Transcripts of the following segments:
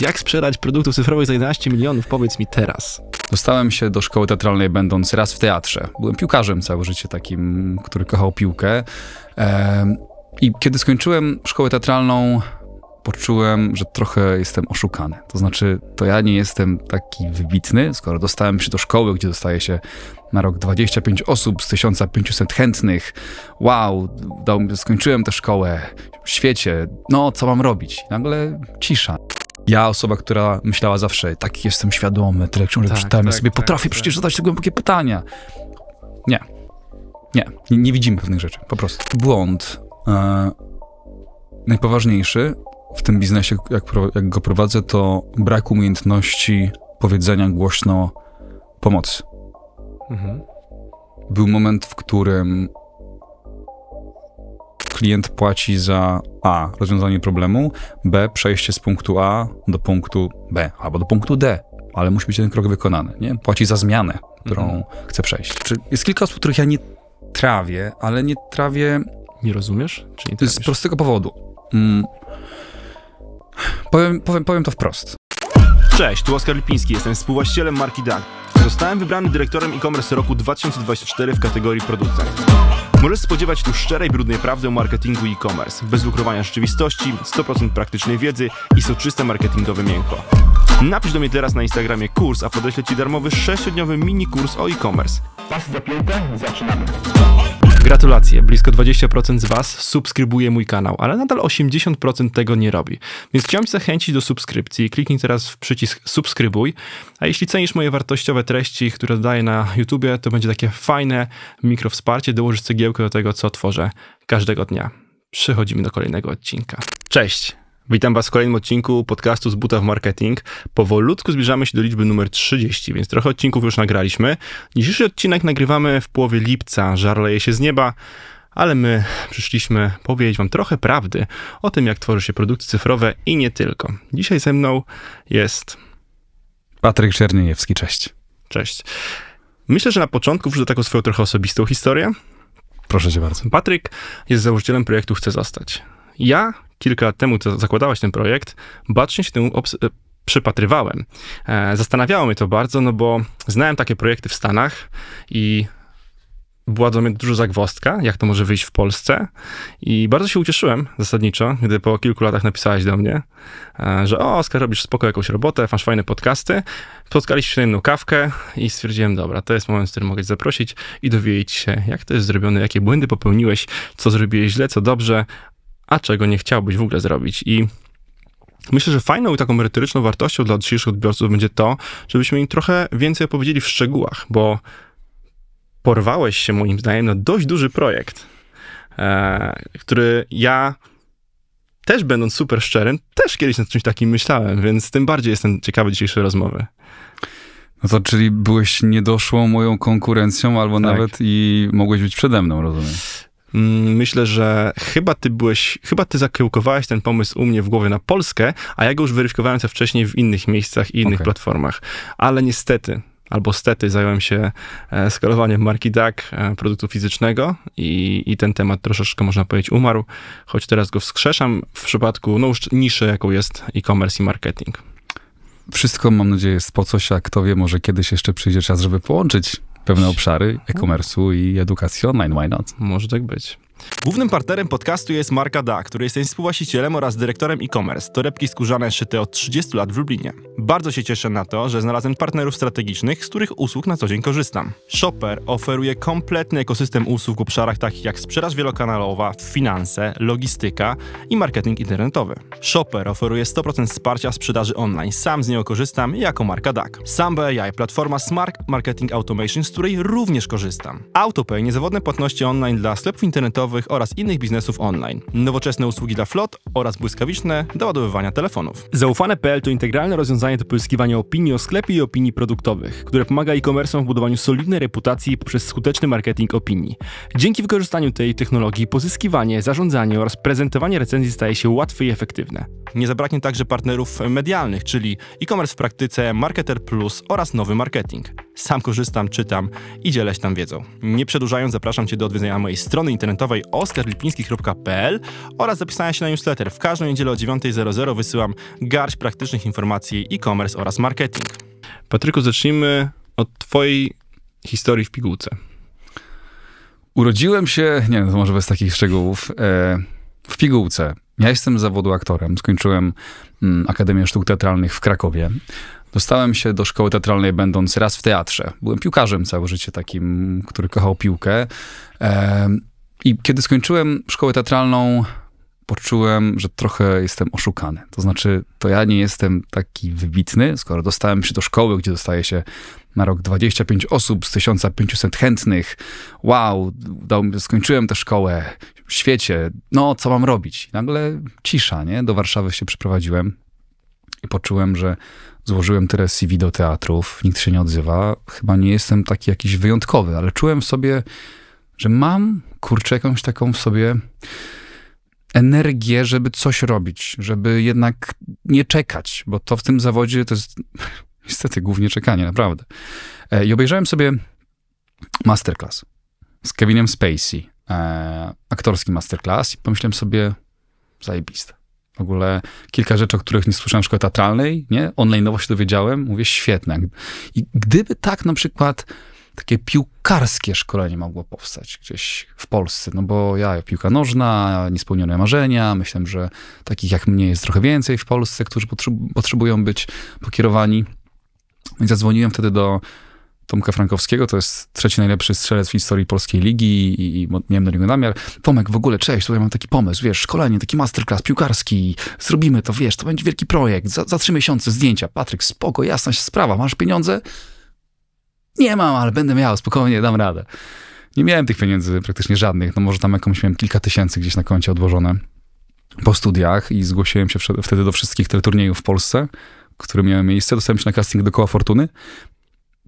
Jak sprzedać produktów cyfrowych za 11 milionów? Powiedz mi teraz. Dostałem się do szkoły teatralnej będąc raz w teatrze. Byłem piłkarzem całe życie takim, który kochał piłkę. I kiedy skończyłem szkołę teatralną, poczułem, że trochę jestem oszukany. To znaczy, to ja nie jestem taki wybitny, skoro dostałem się do szkoły, gdzie dostaje się na rok 25 osób z 1500 chętnych. Wow, skończyłem tę szkołę, w świecie, no co mam robić? Nagle cisza. Ja, osoba, która myślała zawsze, tak jestem świadomy, tyle książek tak, czytałem, tak, ja sobie tak, potrafię tak, przecież zadać te głębokie pytania. Nie. nie. Nie, nie widzimy pewnych rzeczy, po prostu. Błąd e, najpoważniejszy w tym biznesie, jak, jak go prowadzę, to brak umiejętności powiedzenia głośno pomocy. Mhm. Był moment, w którym klient płaci za A rozwiązanie problemu, B przejście z punktu A do punktu B albo do punktu D, ale musi być ten krok wykonany. Nie? Płaci za zmianę, którą mhm. chce przejść. Czy jest kilka osób, których ja nie trawię, ale nie trawię. Nie rozumiesz? Czy nie z prostego powodu. Mm. Powiem, powiem, powiem to wprost. Cześć, tu Oskar Lipiński, jestem współwłaścicielem marki Dan. Zostałem wybrany dyrektorem e-commerce roku 2024 w kategorii producent. Możesz spodziewać tu szczerej, brudnej prawdy o marketingu e-commerce, bez ukrywania rzeczywistości, 100% praktycznej wiedzy i soczyste marketingowe miękko. Napisz do mnie teraz na Instagramie kurs, a podeślę Ci darmowy 6-dniowy mini kurs o e-commerce. Pasy zapięte, zaczynamy. Gratulacje, blisko 20% z Was subskrybuje mój kanał, ale nadal 80% tego nie robi. Więc chciałem zachęcić do subskrypcji. Kliknij teraz w przycisk subskrybuj. A jeśli cenisz moje wartościowe treści, które daję na YouTube, to będzie takie fajne mikrowsparcie. Dołożysz cegiełkę do tego, co tworzę każdego dnia. Przechodzimy do kolejnego odcinka. Cześć! Witam Was w kolejnym odcinku podcastu z buta w marketing. Powolutku zbliżamy się do liczby numer 30, więc trochę odcinków już nagraliśmy. Dzisiejszy odcinek nagrywamy w połowie lipca, żar leje się z nieba, ale my przyszliśmy powiedzieć Wam trochę prawdy o tym, jak tworzy się produkty cyfrowe i nie tylko. Dzisiaj ze mną jest... Patryk Czerniejewski, cześć. Cześć. Myślę, że na początku wrzucę taką swoją trochę osobistą historię. Proszę cię bardzo. Patryk jest założycielem projektu Chcę Zostać. Ja kilka lat temu to zakładałaś ten projekt, bacznie się temu e, przypatrywałem. E, zastanawiało mnie to bardzo, no bo znałem takie projekty w Stanach i była dla mnie dużo zagwostka, jak to może wyjść w Polsce. I bardzo się ucieszyłem zasadniczo, gdy po kilku latach napisałaś do mnie, e, że o, Oskar, robisz spoko jakąś robotę, masz fajne podcasty. Spotkaliśmy się na jedną kawkę i stwierdziłem, dobra, to jest moment, w którym mogę cię zaprosić i dowiedzieć się, jak to jest zrobione, jakie błędy popełniłeś, co zrobiłeś źle, co dobrze, a czego nie chciałbyś w ogóle zrobić. I Myślę, że fajną i taką merytoryczną wartością dla dzisiejszych odbiorców będzie to, żebyśmy im trochę więcej opowiedzieli w szczegółach, bo porwałeś się moim zdaniem na dość duży projekt, e, który ja też będąc super szczerym, też kiedyś nad czymś takim myślałem, więc tym bardziej jestem ciekawy dzisiejszej rozmowy. No to czyli byłeś niedoszłą moją konkurencją, albo tak. nawet i mogłeś być przede mną, rozumiem. Mm, myślę, że chyba ty byłeś, chyba ty zakiełkowałeś ten pomysł u mnie w głowie na Polskę, a ja go już weryfikowałem co wcześniej w innych miejscach i innych okay. platformach. Ale niestety, albo stety zająłem się e, skalowaniem marki DAC, e, produktu fizycznego i, i, ten temat troszeczkę, można powiedzieć, umarł, choć teraz go wskrzeszam w przypadku no, już niszy, jaką jest e-commerce i marketing. Wszystko, mam nadzieję, jest po coś, a kto wie, może kiedyś jeszcze przyjdzie czas, żeby połączyć pewne obszary e-commerce'u i edukacji online, why not? Może tak być. Głównym partnerem podcastu jest marka DA, który jestem współwłaścicielem oraz dyrektorem e-commerce. Torebki skórzane szyte od 30 lat w Lublinie. Bardzo się cieszę na to, że znalazłem partnerów strategicznych, z których usług na co dzień korzystam. Shopper oferuje kompletny ekosystem usług w obszarach takich jak sprzedaż wielokanałowa, finanse, logistyka i marketing internetowy. Shopper oferuje 100% wsparcia sprzedaży online. Sam z niego korzystam jako marka DAC. Samba AI, platforma Smart Marketing Automation, z której również korzystam. AutoPay, niezawodne płatności online dla sklepów internetowych oraz innych biznesów online, nowoczesne usługi dla flot oraz błyskawiczne doładowywania telefonów. Zaufane.pl to integralne rozwiązanie do pozyskiwania opinii o sklepie i opinii produktowych, które pomaga e-commerce'om w budowaniu solidnej reputacji poprzez skuteczny marketing opinii. Dzięki wykorzystaniu tej technologii pozyskiwanie, zarządzanie oraz prezentowanie recenzji staje się łatwe i efektywne. Nie zabraknie także partnerów medialnych, czyli e-commerce w praktyce, Marketer Plus oraz nowy marketing. Sam korzystam, czytam i dzielę się tam wiedzą. Nie przedłużając, zapraszam Cię do odwiedzenia mojej strony internetowej oskarlipiński.pl oraz zapisania się na newsletter. W każdą niedzielę o 9.00 wysyłam garść praktycznych informacji e-commerce oraz marketing. Patryku, zacznijmy od Twojej historii w pigułce. Urodziłem się, nie no to może bez takich szczegółów, e, w pigułce. Ja jestem zawodu aktorem. Skończyłem mm, Akademię Sztuk Teatralnych w Krakowie. Dostałem się do szkoły teatralnej będąc raz w teatrze. Byłem piłkarzem całe życie takim, który kochał piłkę. I kiedy skończyłem szkołę teatralną, poczułem, że trochę jestem oszukany. To znaczy, to ja nie jestem taki wybitny, skoro dostałem się do szkoły, gdzie dostaje się na rok 25 osób z 1500 chętnych. Wow, skończyłem tę szkołę, w świecie, no co mam robić? I nagle cisza, nie? Do Warszawy się przeprowadziłem i poczułem, że złożyłem teraz CV do teatrów, nikt się nie odzywa, chyba nie jestem taki jakiś wyjątkowy, ale czułem w sobie, że mam, kurczę, jakąś taką w sobie energię, żeby coś robić, żeby jednak nie czekać, bo to w tym zawodzie to jest niestety głównie czekanie, naprawdę. E, I obejrzałem sobie masterclass z Kevinem Spacey, e, aktorski masterclass i pomyślałem sobie, zajebiste. W ogóle kilka rzeczy, o których nie słyszałem w szkole teatralnej, nie? Online nowo się dowiedziałem, mówię świetne. I gdyby tak na przykład takie piłkarskie szkolenie mogło powstać gdzieś w Polsce, no bo ja, piłka nożna, niespełnione marzenia, myślę, że takich jak mnie jest trochę więcej w Polsce, którzy potrzebują być pokierowani. Więc zadzwoniłem wtedy do Tomka Frankowskiego, to jest trzeci najlepszy strzelec w historii polskiej ligi i, i miałem do niego namiar. Tomek, w ogóle, cześć, tutaj mam taki pomysł, wiesz, szkolenie, taki masterclass piłkarski, zrobimy to, wiesz, to będzie wielki projekt, za, za trzy miesiące zdjęcia. Patryk, spoko, jasna sprawa, masz pieniądze? Nie mam, ale będę miał, spokojnie, dam radę. Nie miałem tych pieniędzy praktycznie żadnych, no może tam jakąś miałem kilka tysięcy gdzieś na koncie odłożone po studiach i zgłosiłem się wtedy do wszystkich teleturniejów w Polsce, które miały miejsce. Dostałem się na casting do Koła Fortuny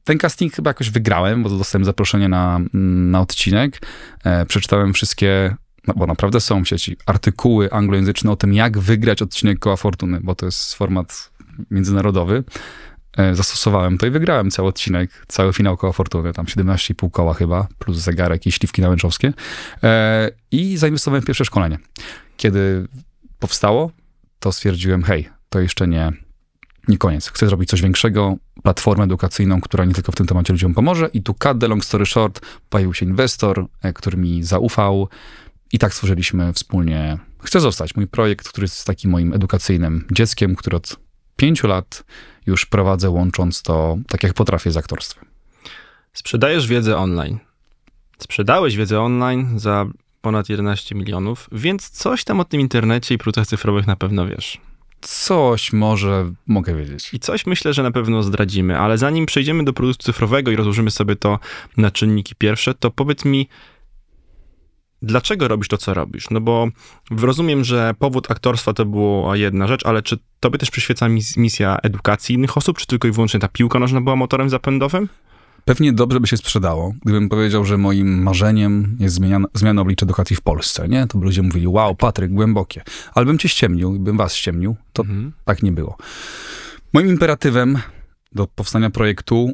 ten casting chyba jakoś wygrałem, bo dostałem zaproszenie na, na odcinek. E, przeczytałem wszystkie, no bo naprawdę są w sieci, artykuły anglojęzyczne o tym, jak wygrać odcinek Koła Fortuny, bo to jest format międzynarodowy. E, zastosowałem to i wygrałem cały odcinek, cały finał Koła Fortuny, tam 17,5 koła chyba, plus zegarek i śliwki nałęczowskie. E, I zainwestowałem w pierwsze szkolenie. Kiedy powstało, to stwierdziłem, hej, to jeszcze nie nie koniec. Chcę zrobić coś większego, platformę edukacyjną, która nie tylko w tym temacie ludziom pomoże. I tu cut the long story short, pojawił się inwestor, e, który mi zaufał i tak stworzyliśmy wspólnie Chcę zostać. Mój projekt, który jest takim moim edukacyjnym dzieckiem, który od pięciu lat już prowadzę, łącząc to tak jak potrafię z aktorstwem. Sprzedajesz wiedzę online. Sprzedałeś wiedzę online za ponad 11 milionów, więc coś tam o tym internecie i produktach cyfrowych na pewno wiesz. Coś może mogę wiedzieć. I coś myślę, że na pewno zdradzimy, ale zanim przejdziemy do produktu cyfrowego i rozłożymy sobie to na czynniki pierwsze, to powiedz mi, dlaczego robisz to, co robisz? No bo rozumiem, że powód aktorstwa to była jedna rzecz, ale czy tobie też przyświeca misja edukacji innych osób, czy tylko i wyłącznie ta piłka nożna była motorem zapędowym? Pewnie dobrze by się sprzedało, gdybym powiedział, że moim marzeniem jest zmiana, zmiana oblicza edukacji w Polsce, nie? To by ludzie mówili, wow, Patryk, głębokie. Ale bym cię ściemnił bym was ściemnił, to mhm. tak nie było. Moim imperatywem do powstania projektu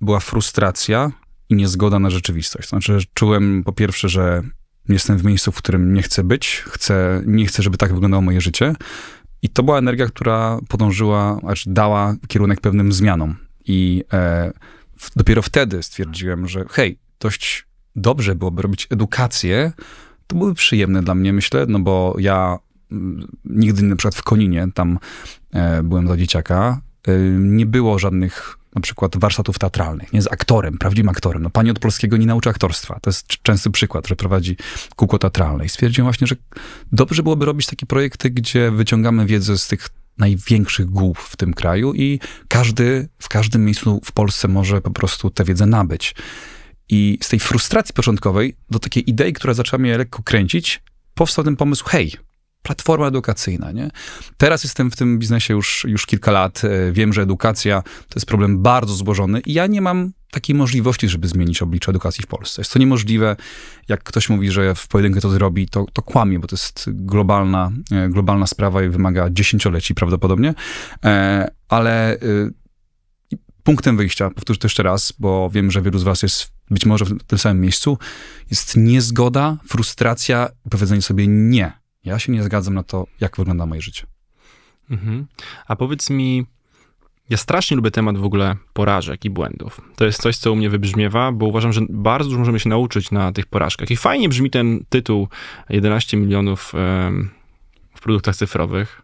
była frustracja i niezgoda na rzeczywistość. Znaczy, czułem po pierwsze, że jestem w miejscu, w którym nie chcę być, chcę, nie chcę, żeby tak wyglądało moje życie. I to była energia, która podążyła, aż dała kierunek pewnym zmianom. I e, dopiero wtedy stwierdziłem, że hej, dość dobrze byłoby robić edukację. To byłoby przyjemne dla mnie, myślę, no bo ja mm, nigdy na przykład w Koninie, tam e, byłem dla dzieciaka, e, nie było żadnych na przykład warsztatów teatralnych, nie z aktorem, prawdziwym aktorem. No, pani od polskiego nie nauczy aktorstwa. To jest częsty przykład, że prowadzi kółko teatralne. I stwierdziłem właśnie, że dobrze byłoby robić takie projekty, gdzie wyciągamy wiedzę z tych największych głów w tym kraju i każdy w każdym miejscu w Polsce może po prostu tę wiedzę nabyć. I z tej frustracji początkowej do takiej idei, która zaczęła mnie lekko kręcić, powstał ten pomysł, hej, platforma edukacyjna, nie? Teraz jestem w tym biznesie już, już kilka lat, e, wiem, że edukacja to jest problem bardzo złożony i ja nie mam takiej możliwości, żeby zmienić oblicze edukacji w Polsce. Jest to niemożliwe. Jak ktoś mówi, że w pojedynkę to zrobi, to, to kłamie, bo to jest globalna, e, globalna sprawa i wymaga dziesięcioleci prawdopodobnie. E, ale e, punktem wyjścia, powtórzę to jeszcze raz, bo wiem, że wielu z was jest być może w tym samym miejscu, jest niezgoda, frustracja, powiedzenie sobie nie. Ja się nie zgadzam na to, jak wygląda moje życie. Mhm. A powiedz mi, ja strasznie lubię temat w ogóle porażek i błędów. To jest coś, co u mnie wybrzmiewa, bo uważam, że bardzo dużo możemy się nauczyć na tych porażkach. I fajnie brzmi ten tytuł 11 milionów w produktach cyfrowych.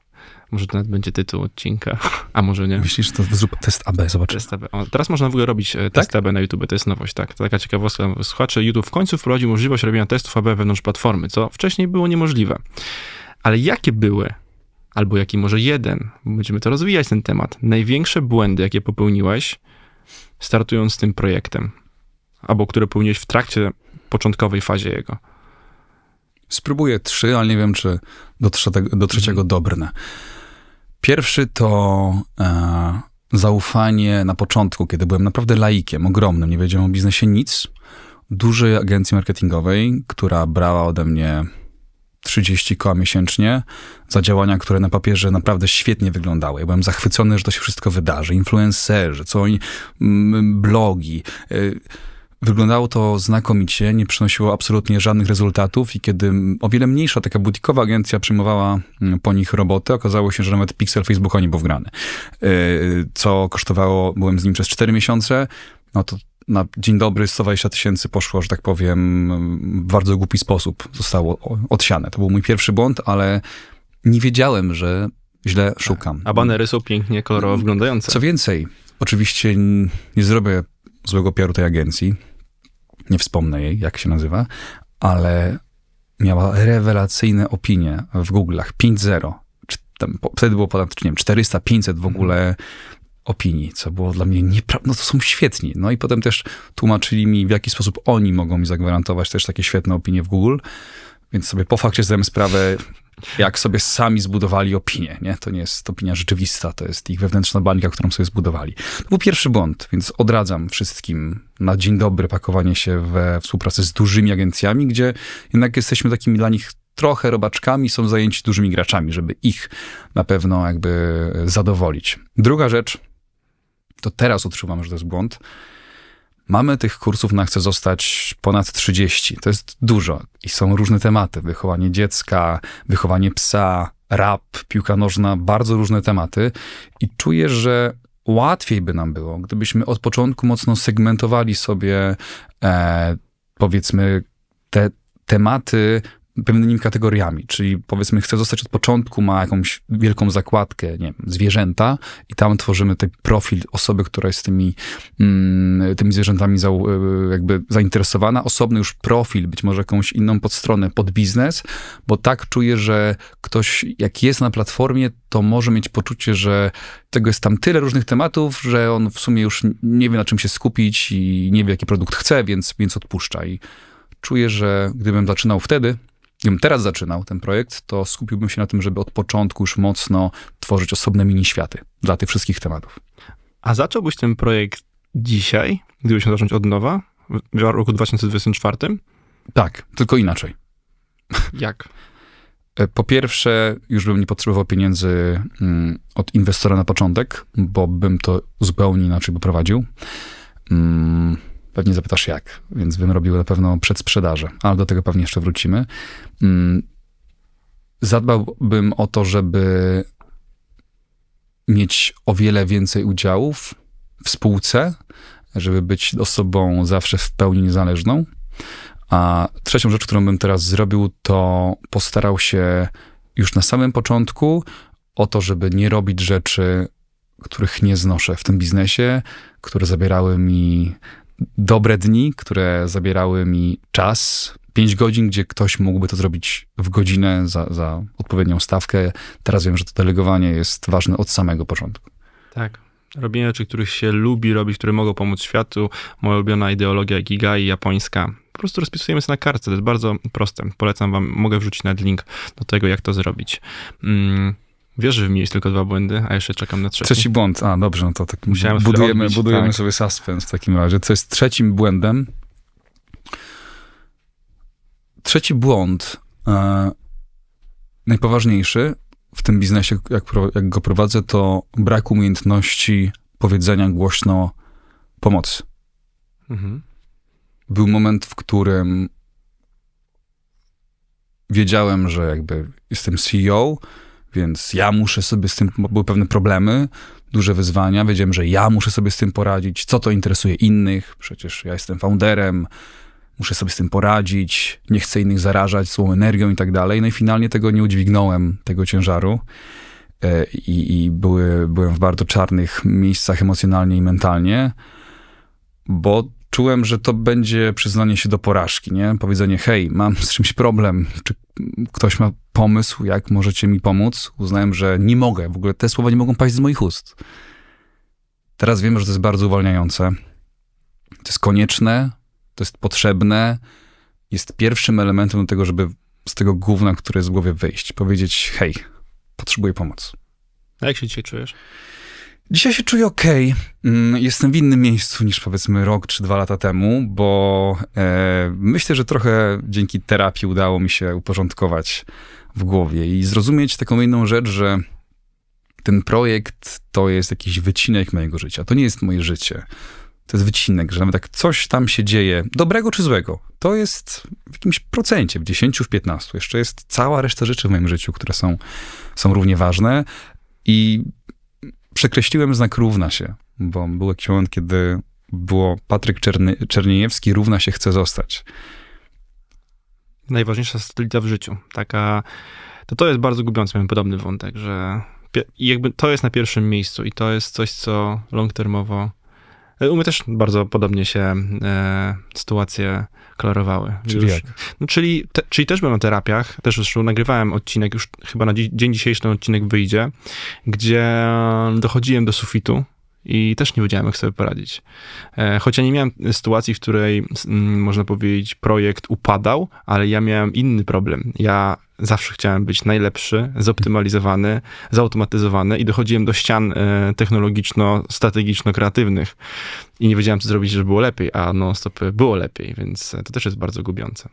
Może to nawet będzie tytuł odcinka, a może nie. Myślisz, to test AB, zobaczysz. Test AB. O, teraz można w ogóle robić e, tak? test AB na YouTube, to jest nowość, tak. To taka ciekawostka. Słuchacze, YouTube w końcu wprowadził możliwość robienia testów AB wewnątrz platformy, co wcześniej było niemożliwe. Ale jakie były albo jaki może jeden, będziemy to rozwijać ten temat. Największe błędy, jakie popełniłeś, startując z tym projektem, albo które popełniłeś w trakcie początkowej fazie jego. Spróbuję trzy, ale nie wiem, czy do, trzeciego, do trzeciego mhm. Pierwszy to e, zaufanie na początku, kiedy byłem naprawdę laikiem, ogromnym, nie wiedziałem o biznesie nic. Dużej agencji marketingowej, która brała ode mnie 30 koła miesięcznie za działania, które na papierze naprawdę świetnie wyglądały. Ja byłem zachwycony, że to się wszystko wydarzy. Influencerzy, co oni, mm, blogi. Y, wyglądało to znakomicie, nie przynosiło absolutnie żadnych rezultatów i kiedy mm, o wiele mniejsza taka butikowa agencja przyjmowała mm, po nich robotę, okazało się, że nawet pixel Facebooka nie był wgrany. Y, co kosztowało, byłem z nim przez 4 miesiące, no to na dzień dobry 120 tysięcy poszło, że tak powiem, w bardzo głupi sposób zostało odsiane. To był mój pierwszy błąd, ale nie wiedziałem, że źle szukam. A banery są pięknie kolorowo wyglądające. Co więcej, oczywiście nie zrobię złego PR-u tej agencji, nie wspomnę jej, jak się nazywa, ale miała rewelacyjne opinie w Google'ach 5.0. Tam, wtedy było ponad, nie wiem, 400, 500 w ogóle mhm opinii, co było dla mnie nieprawda. No to są świetni. No i potem też tłumaczyli mi, w jaki sposób oni mogą mi zagwarantować też takie świetne opinie w Google. Więc sobie po fakcie zdałem sprawę, jak sobie sami zbudowali opinię. Nie? To nie jest opinia rzeczywista, to jest ich wewnętrzna bańka, którą sobie zbudowali. To był pierwszy błąd, więc odradzam wszystkim na dzień dobry pakowanie się we współpracy z dużymi agencjami, gdzie jednak jesteśmy takimi dla nich trochę robaczkami, są zajęci dużymi graczami, żeby ich na pewno jakby zadowolić. Druga rzecz, to teraz odczuwam, że to jest błąd. Mamy tych kursów na Chcę Zostać ponad 30. To jest dużo i są różne tematy. Wychowanie dziecka, wychowanie psa, rap, piłka nożna, bardzo różne tematy. I czuję, że łatwiej by nam było, gdybyśmy od początku mocno segmentowali sobie, e, powiedzmy, te tematy pewnymi kategoriami, czyli powiedzmy chce zostać od początku, ma jakąś wielką zakładkę, nie wiem, zwierzęta i tam tworzymy ten profil osoby, która jest tymi, mm, tymi zwierzętami za, e, jakby zainteresowana, osobny już profil, być może jakąś inną podstronę pod biznes, bo tak czuję, że ktoś jak jest na platformie, to może mieć poczucie, że tego jest tam tyle różnych tematów, że on w sumie już nie wie na czym się skupić i nie wie jaki produkt chce, więc, więc odpuszcza i czuję, że gdybym zaczynał wtedy, gdybym teraz zaczynał ten projekt, to skupiłbym się na tym, żeby od początku już mocno tworzyć osobne mini światy dla tych wszystkich tematów. A zacząłbyś ten projekt dzisiaj, gdybyś miał zacząć od nowa, w roku 2024? Tak, tylko inaczej. Jak? E, po pierwsze, już bym nie potrzebował pieniędzy mm, od inwestora na początek, bo bym to zupełnie inaczej poprowadził. prowadził. Mm, Pewnie zapytasz jak, więc bym robił na pewno przedsprzedaże, ale do tego pewnie jeszcze wrócimy. Mm, zadbałbym o to, żeby mieć o wiele więcej udziałów w spółce, żeby być osobą zawsze w pełni niezależną. A trzecią rzecz, którą bym teraz zrobił, to postarał się już na samym początku o to, żeby nie robić rzeczy, których nie znoszę w tym biznesie, które zabierały mi dobre dni, które zabierały mi czas, pięć godzin, gdzie ktoś mógłby to zrobić w godzinę za, za odpowiednią stawkę. Teraz wiem, że to delegowanie jest ważne od samego początku. Tak. Robienie rzeczy, których się lubi robić, które mogą pomóc światu. Moja ulubiona ideologia Gigai japońska. Po prostu rozpisujemy sobie na kartce. To jest bardzo proste. Polecam wam, mogę wrzucić na link do tego, jak to zrobić. Mm Wiesz, że wymieniłeś tylko dwa błędy, a jeszcze czekam na trzeci. Trzeci błąd, a dobrze, no to tak Musiałem budujemy, odbić, budujemy tak. sobie suspense w takim razie. Co jest trzecim błędem? Trzeci błąd, e, najpoważniejszy w tym biznesie, jak, jak go prowadzę, to brak umiejętności powiedzenia głośno pomocy. Mhm. Był moment, w którym wiedziałem, że jakby jestem CEO, więc ja muszę sobie z tym, były pewne problemy, duże wyzwania. Wiedziałem, że ja muszę sobie z tym poradzić. Co to interesuje innych? Przecież ja jestem founderem, muszę sobie z tym poradzić, nie chcę innych zarażać złą energią i tak dalej. No i finalnie tego nie udźwignąłem, tego ciężaru. E, I, i były, byłem w bardzo czarnych miejscach emocjonalnie i mentalnie, bo czułem, że to będzie przyznanie się do porażki, nie? Powiedzenie, hej, mam z czymś problem, czy ktoś ma pomysł, jak możecie mi pomóc? Uznałem, że nie mogę, w ogóle te słowa nie mogą paść z moich ust. Teraz wiem, że to jest bardzo uwalniające. To jest konieczne, to jest potrzebne, jest pierwszym elementem do tego, żeby z tego gówna, które jest w głowie, wyjść. Powiedzieć, hej, potrzebuję pomocy. A jak się dzisiaj czujesz? Dzisiaj się czuję ok. Mm, jestem w innym miejscu niż powiedzmy rok czy dwa lata temu, bo e, myślę, że trochę dzięki terapii udało mi się uporządkować w głowie i zrozumieć taką inną rzecz, że ten projekt to jest jakiś wycinek mojego życia. To nie jest moje życie. To jest wycinek, że nawet tak coś tam się dzieje, dobrego czy złego, to jest w jakimś procencie, w 10, w 15. Jeszcze jest cała reszta rzeczy w moim życiu, które są, są równie ważne. I przekreśliłem znak równa się, bo był jakiś moment, kiedy było Patryk Czerny, Czerniejewski równa się chce zostać. Najważniejsza stolica w życiu. Taka, to to jest bardzo gubiący, mamy podobny wątek, że jakby to jest na pierwszym miejscu i to jest coś, co long termowo e, u mnie też bardzo podobnie się e, sytuacje kolorowały. Czyli już, No, czyli, te, czyli też byłem na terapiach, też zresztą nagrywałem odcinek, już chyba na dzień dzisiejszy ten odcinek wyjdzie, gdzie dochodziłem do sufitu i też nie wiedziałem, jak sobie poradzić. E, Chociaż ja nie miałem sytuacji, w której, mm, można powiedzieć, projekt upadał, ale ja miałem inny problem. Ja zawsze chciałem być najlepszy, zoptymalizowany, zautomatyzowany i dochodziłem do ścian e, technologiczno-strategiczno-kreatywnych i nie wiedziałem, co zrobić, żeby było lepiej, a non-stop było lepiej, więc e, to też jest bardzo gubiące.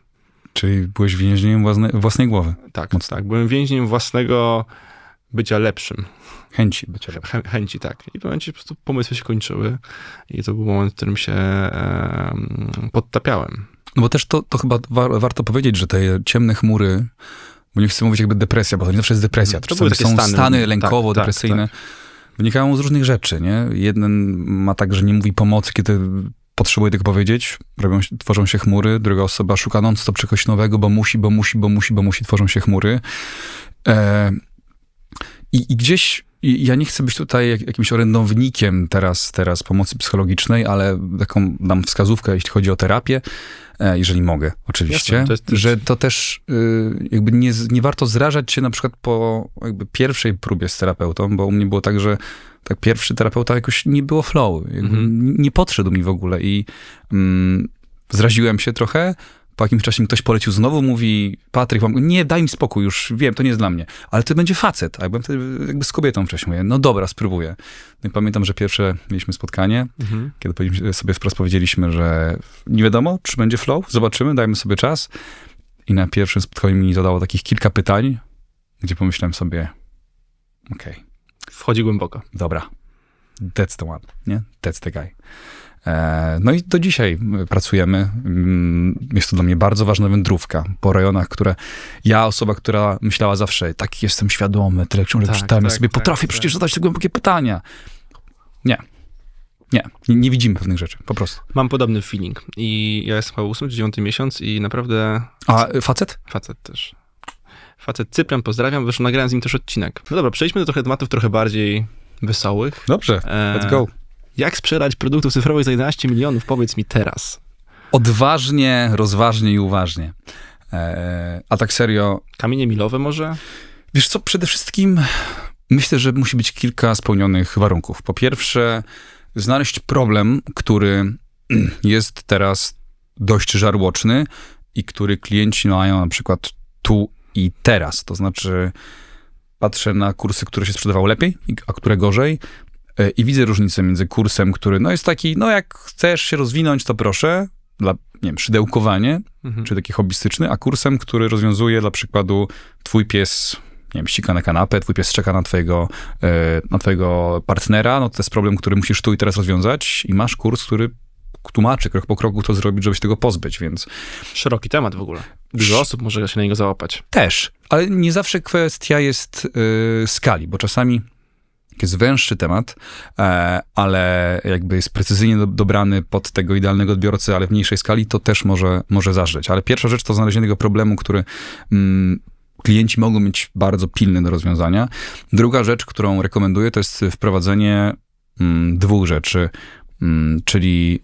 Czyli byłeś więźniem własnej, własnej głowy? Tak, Mocno. tak. Byłem więźniem własnego bycia lepszym. Chęci bycia lepszym. chęci, tak. I w momencie po prostu pomysły się kończyły i to był moment, w którym się e, podtapiałem. No bo też to, to chyba wa warto powiedzieć, że te ciemne chmury, bo nie chcę mówić jakby depresja, bo to nie zawsze jest depresja. To były są stany, stany lękowo-depresyjne. Tak, tak, tak. Wynikają z różnych rzeczy, nie? Jeden ma tak, że nie mówi pomocy, kiedy potrzebuje tego powiedzieć, robią, tworzą się chmury, druga osoba szuka non-stop czegoś nowego, bo musi, bo musi, bo musi, bo musi, tworzą się chmury. E, i, i gdzieś ja nie chcę być tutaj jakimś orędownikiem teraz, teraz pomocy psychologicznej, ale taką dam wskazówkę, jeśli chodzi o terapię, e, jeżeli mogę, oczywiście, Jasne, to jest... że to też y, jakby nie, nie warto zrażać się na przykład po jakby pierwszej próbie z terapeutą, bo u mnie było tak, że tak pierwszy terapeuta jakoś nie było flow, mhm. nie podszedł mi w ogóle i mm, zraziłem się trochę, po jakimś czasie mi ktoś polecił znowu, mówi Patryk, mam, nie, daj mi spokój, już wiem, to nie jest dla mnie. Ale to będzie facet. A ja byłem wtedy jakby z kobietą wcześniej. Mówię, no dobra, spróbuję. No i pamiętam, że pierwsze mieliśmy spotkanie, mhm. kiedy sobie wprost powiedzieliśmy, że nie wiadomo, czy będzie flow, zobaczymy, dajmy sobie czas. I na pierwszym spotkaniu mi zadało takich kilka pytań, gdzie pomyślałem sobie, okej. Okay. Wchodzi głęboko. Dobra. That's the one, nie? That's the guy. E, no i do dzisiaj pracujemy. Mm, jest to dla mnie bardzo ważna wędrówka po rejonach, które ja, osoba, która myślała zawsze, taki jestem świadomy, tyle książek tak, czytałem, tak, ja sobie tak, potrafię tak, przecież zadać te głębokie pytania. Nie. Nie, nie, widzimy pewnych rzeczy, po prostu. Mam podobny feeling i ja jestem chyba 8 czy 9 miesiąc i naprawdę... A y, facet? Facet też. Facet Cyprem, pozdrawiam, zresztą nagrałem z nim też odcinek. No dobra, przejdźmy do trochę tematów trochę bardziej wesołych. Dobrze, let's e, go. Jak sprzedać produktów cyfrowych za 11 milionów? Powiedz mi teraz. Odważnie, rozważnie i uważnie. E, a tak serio. Kamienie milowe może? Wiesz co, przede wszystkim myślę, że musi być kilka spełnionych warunków. Po pierwsze, znaleźć problem, który jest teraz dość żarłoczny i który klienci mają na przykład tu i teraz. To znaczy, patrzę na kursy, które się sprzedawały lepiej, a które gorzej, E, I widzę różnicę między kursem, który no jest taki, no jak chcesz się rozwinąć, to proszę, dla, nie wiem, szydełkowanie, mhm. czy taki hobbystyczny, a kursem, który rozwiązuje dla przykładu twój pies nie wiem, sika na kanapę, twój pies czeka na twojego, e, na twojego partnera, no to jest problem, który musisz tu i teraz rozwiązać i masz kurs, który tłumaczy krok po kroku, co zrobić, żeby się tego pozbyć, więc... Szeroki temat w ogóle. Dużo osób może się na niego załapać. Też, ale nie zawsze kwestia jest yy, skali, bo czasami troszeczkę węższy temat, e, ale jakby jest precyzyjnie dobrany pod tego idealnego odbiorcę, ale w mniejszej skali, to też może, może zażreć. Ale pierwsza rzecz to znalezienie tego problemu, który mm, klienci mogą mieć bardzo pilny do rozwiązania. Druga rzecz, którą rekomenduję, to jest wprowadzenie mm, dwóch rzeczy, mm, czyli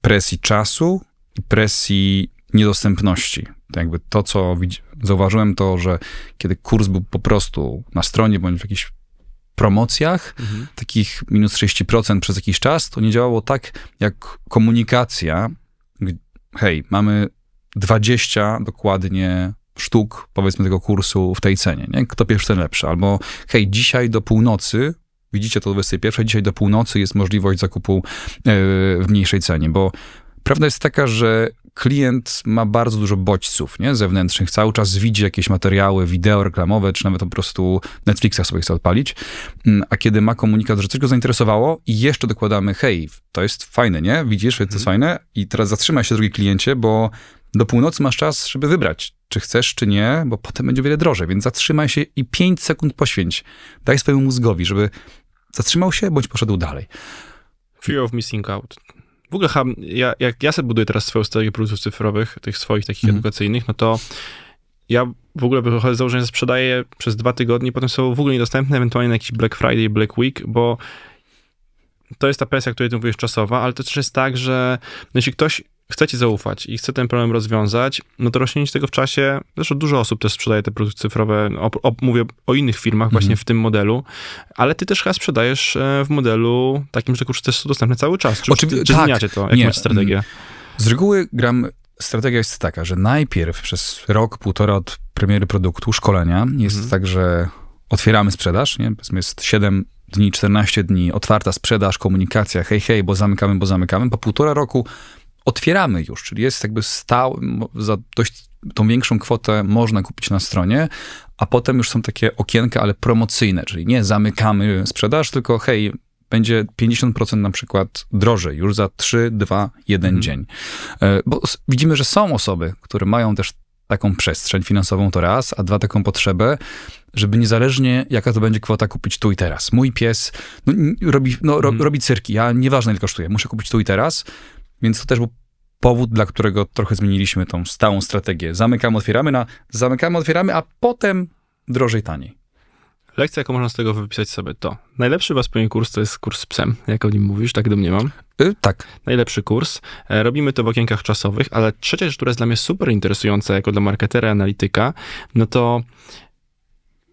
presji czasu i presji niedostępności. To tak jakby to, co zauważyłem, to, że kiedy kurs był po prostu na stronie bądź w jakichś promocjach, mhm. takich minus 30% przez jakiś czas, to nie działało tak jak komunikacja. Hej, mamy 20 dokładnie sztuk, powiedzmy, tego kursu w tej cenie. Nie? Kto pierwszy, ten lepszy. Albo hej, dzisiaj do północy, widzicie to 21, dzisiaj do północy jest możliwość zakupu yy, w mniejszej cenie, bo prawda jest taka, że klient ma bardzo dużo bodźców nie? zewnętrznych, cały czas widzi jakieś materiały, wideo reklamowe, czy nawet po prostu Netflixa sobie chce odpalić, mm, a kiedy ma komunikat, że coś go zainteresowało i jeszcze dokładamy, hej, to jest fajne, nie? Widzisz, to jest hmm. fajne i teraz zatrzymaj się, drugi kliencie, bo do północy masz czas, żeby wybrać, czy chcesz, czy nie, bo potem będzie wiele drożej, więc zatrzymaj się i 5 sekund poświęć. Daj swojemu mózgowi, żeby zatrzymał się, bądź poszedł dalej. Fear of missing out w ogóle ja, jak ja sobie buduję teraz swoją strategię produktów cyfrowych, tych swoich takich mhm. edukacyjnych, no to ja w ogóle wychodzę z założenia, że sprzedaję przez dwa tygodnie, potem są w ogóle niedostępne, ewentualnie na jakiś Black Friday, Black Week, bo to jest ta presja, o której ty mówisz, czasowa, ale to też jest tak, że no jeśli ktoś chcecie ci zaufać i chce ten problem rozwiązać, no to rozciągnięcie tego w czasie, zresztą dużo osób też sprzedaje te produkty cyfrowe, o, o, mówię o innych firmach właśnie mm. w tym modelu, ale ty też chyba sprzedajesz e, w modelu takim, że te tak kursy są dostępne cały czas. Czy, Oczywi- czy tak. zmieniacie to, jak Nie. macie strategię? Mm. Z reguły gram, strategia jest taka, że najpierw przez rok, półtora od premiery produktu, szkolenia, jest mm. tak, że otwieramy sprzedaż, nie? powiedzmy jest 7 dni, 14 dni, otwarta sprzedaż, komunikacja, hej, hej, bo zamykamy, bo zamykamy. Po półtora roku otwieramy już, czyli jest jakby stały, za dość tą większą kwotę można kupić na stronie, a potem już są takie okienka, ale promocyjne, czyli nie zamykamy sprzedaż, tylko hej, będzie 50% na przykład drożej już za 3, 2, 1 dzień. E, bo widzimy, że są osoby, które mają też taką przestrzeń finansową to raz, a dwa taką potrzebę, żeby niezależnie jaka to będzie kwota kupić tu i teraz. Mój pies no, robi, no, ro, mhm. robi cyrki, ja nieważne ile kosztuje, muszę kupić tu i teraz, więc to też był powód, dla którego trochę zmieniliśmy tą stałą strategię. Zamykamy, otwieramy na zamykamy, otwieramy, a potem drożej, taniej. Lekcja, jaką można z tego wypisać sobie, to najlepszy was pewien kurs to jest kurs z psem, jak o nim mówisz, tak mnie mam. Y, tak. Najlepszy kurs. E, robimy to w okienkach czasowych, ale trzecia rzecz, która jest dla mnie super interesująca jako dla marketera, analityka, no to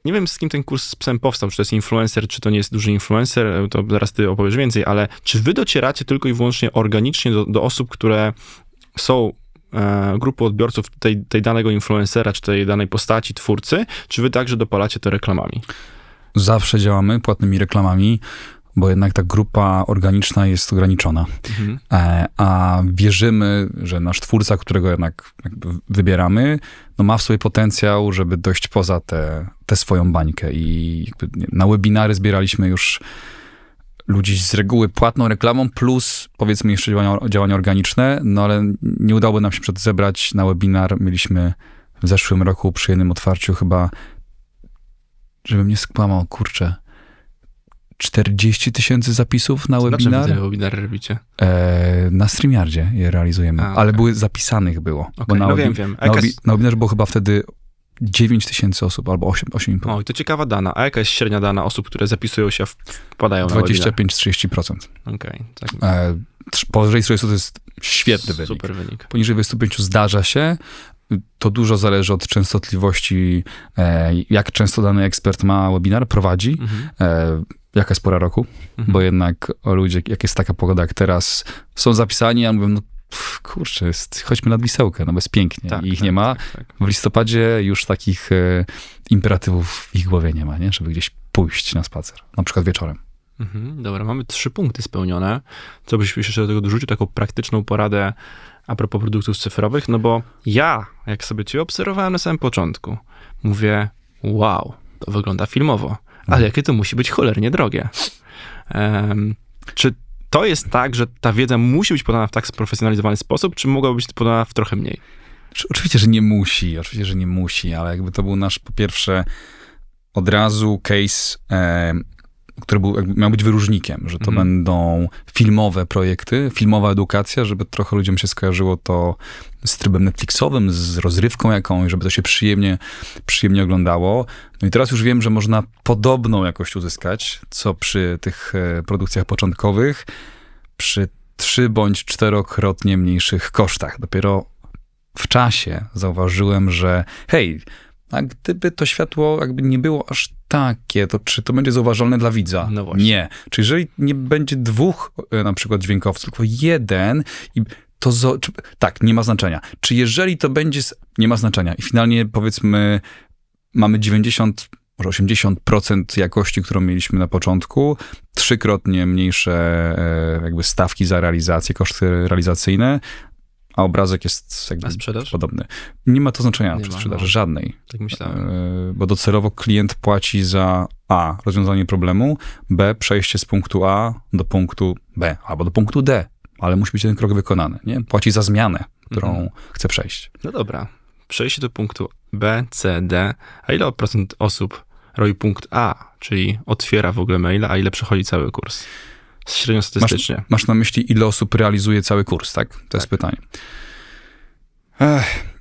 nie wiem z kim ten kurs z psem powstał, czy to jest influencer, czy to nie jest duży influencer, to zaraz ty opowiesz więcej, ale czy wy docieracie tylko i wyłącznie organicznie do, do osób, które są e, grupą odbiorców tej, tej danego influencera, czy tej danej postaci, twórcy, czy wy także dopalacie to reklamami? Zawsze działamy płatnymi reklamami bo jednak ta grupa organiczna jest ograniczona. Mhm. E, a wierzymy, że nasz twórca, którego jednak wybieramy, no ma w sobie potencjał, żeby dojść poza tę te, swoją bańkę. I na webinary zbieraliśmy już ludzi z reguły płatną reklamą, plus powiedzmy jeszcze działania, działania organiczne, no ale nie udało nam się przed zebrać na webinar. Mieliśmy w zeszłym roku przy jednym otwarciu chyba, żebym nie skłamał, kurczę, 40 tysięcy zapisów na Co webinar. Na webinar robicie? E, na StreamYardzie je realizujemy, A, okay. ale były zapisanych było. Okay. Bo na, no wiem, wiem. Na, obi- na webinarze było chyba wtedy 9 tysięcy osób albo 8, 8,5. O, i to ciekawa dana. A jaka jest średnia dana osób, które zapisują się, wpadają 25, na 25-30%. Okej. Okay, tak. E, powyżej 30 to jest świetny wynik. Super wynik. Poniżej 25 zdarza się, to dużo zależy od częstotliwości, e, jak często dany ekspert ma webinar, prowadzi. Mhm. E, jaka jest pora roku, mhm. bo jednak o ludzie, jak jest taka pogoda jak teraz, są zapisani, a mówią, no pff, kurczę, jest, chodźmy nad Wisełkę, no bo jest pięknie tak, i ich tak, nie ma. Tak, tak, w listopadzie już takich e, imperatywów w ich głowie nie ma, nie? żeby gdzieś pójść na spacer, na przykład wieczorem. Mhm, dobra, mamy trzy punkty spełnione. Co byś jeszcze do tego dorzucił, taką praktyczną poradę a propos produktów cyfrowych? No bo ja, jak sobie cię obserwowałem na samym początku, mówię, wow, to wygląda filmowo ale jakie to musi być cholernie drogie. Um, czy to jest tak, że ta wiedza musi być podana w tak sprofesjonalizowany sposób, czy mogła być podana w trochę mniej? Oczywiście, że nie musi, oczywiście, że nie musi, ale jakby to był nasz po pierwsze od razu case e, który był, miał być wyróżnikiem, że to mhm. będą filmowe projekty, filmowa edukacja, żeby trochę ludziom się skojarzyło to z trybem Netflixowym, z rozrywką jakąś, żeby to się przyjemnie, przyjemnie oglądało. No i teraz już wiem, że można podobną jakość uzyskać, co przy tych e, produkcjach początkowych, przy trzy bądź czterokrotnie mniejszych kosztach. Dopiero w czasie zauważyłem, że hej, a gdyby to światło jakby nie było aż takie, to czy to będzie zauważalne dla widza? No właśnie. Nie. Czy jeżeli nie będzie dwóch e, na przykład dźwiękowców, tylko jeden to zo- czy, tak, nie ma znaczenia. Czy jeżeli to będzie, nie ma znaczenia. I finalnie powiedzmy mamy 90 może 80% jakości, którą mieliśmy na początku, trzykrotnie mniejsze e, jakby stawki za realizację, koszty realizacyjne, a obrazek jest jakby podobny. Nie ma to znaczenia nie przy sprzedaży, no. żadnej. Tak myślałem. E, bo docelowo klient płaci za A, rozwiązanie problemu, B, przejście z punktu A do punktu B albo do punktu D, ale musi być ten krok wykonany. Nie? Płaci za zmianę, którą mhm. chce przejść. No dobra. Przejście do punktu B, C, D. A ile procent osób robi punkt A, czyli otwiera w ogóle maila, a ile przechodzi cały kurs? średnio statystycznie. Masz, masz, na myśli, ile osób realizuje cały kurs, tak? To tak. jest pytanie. Ech.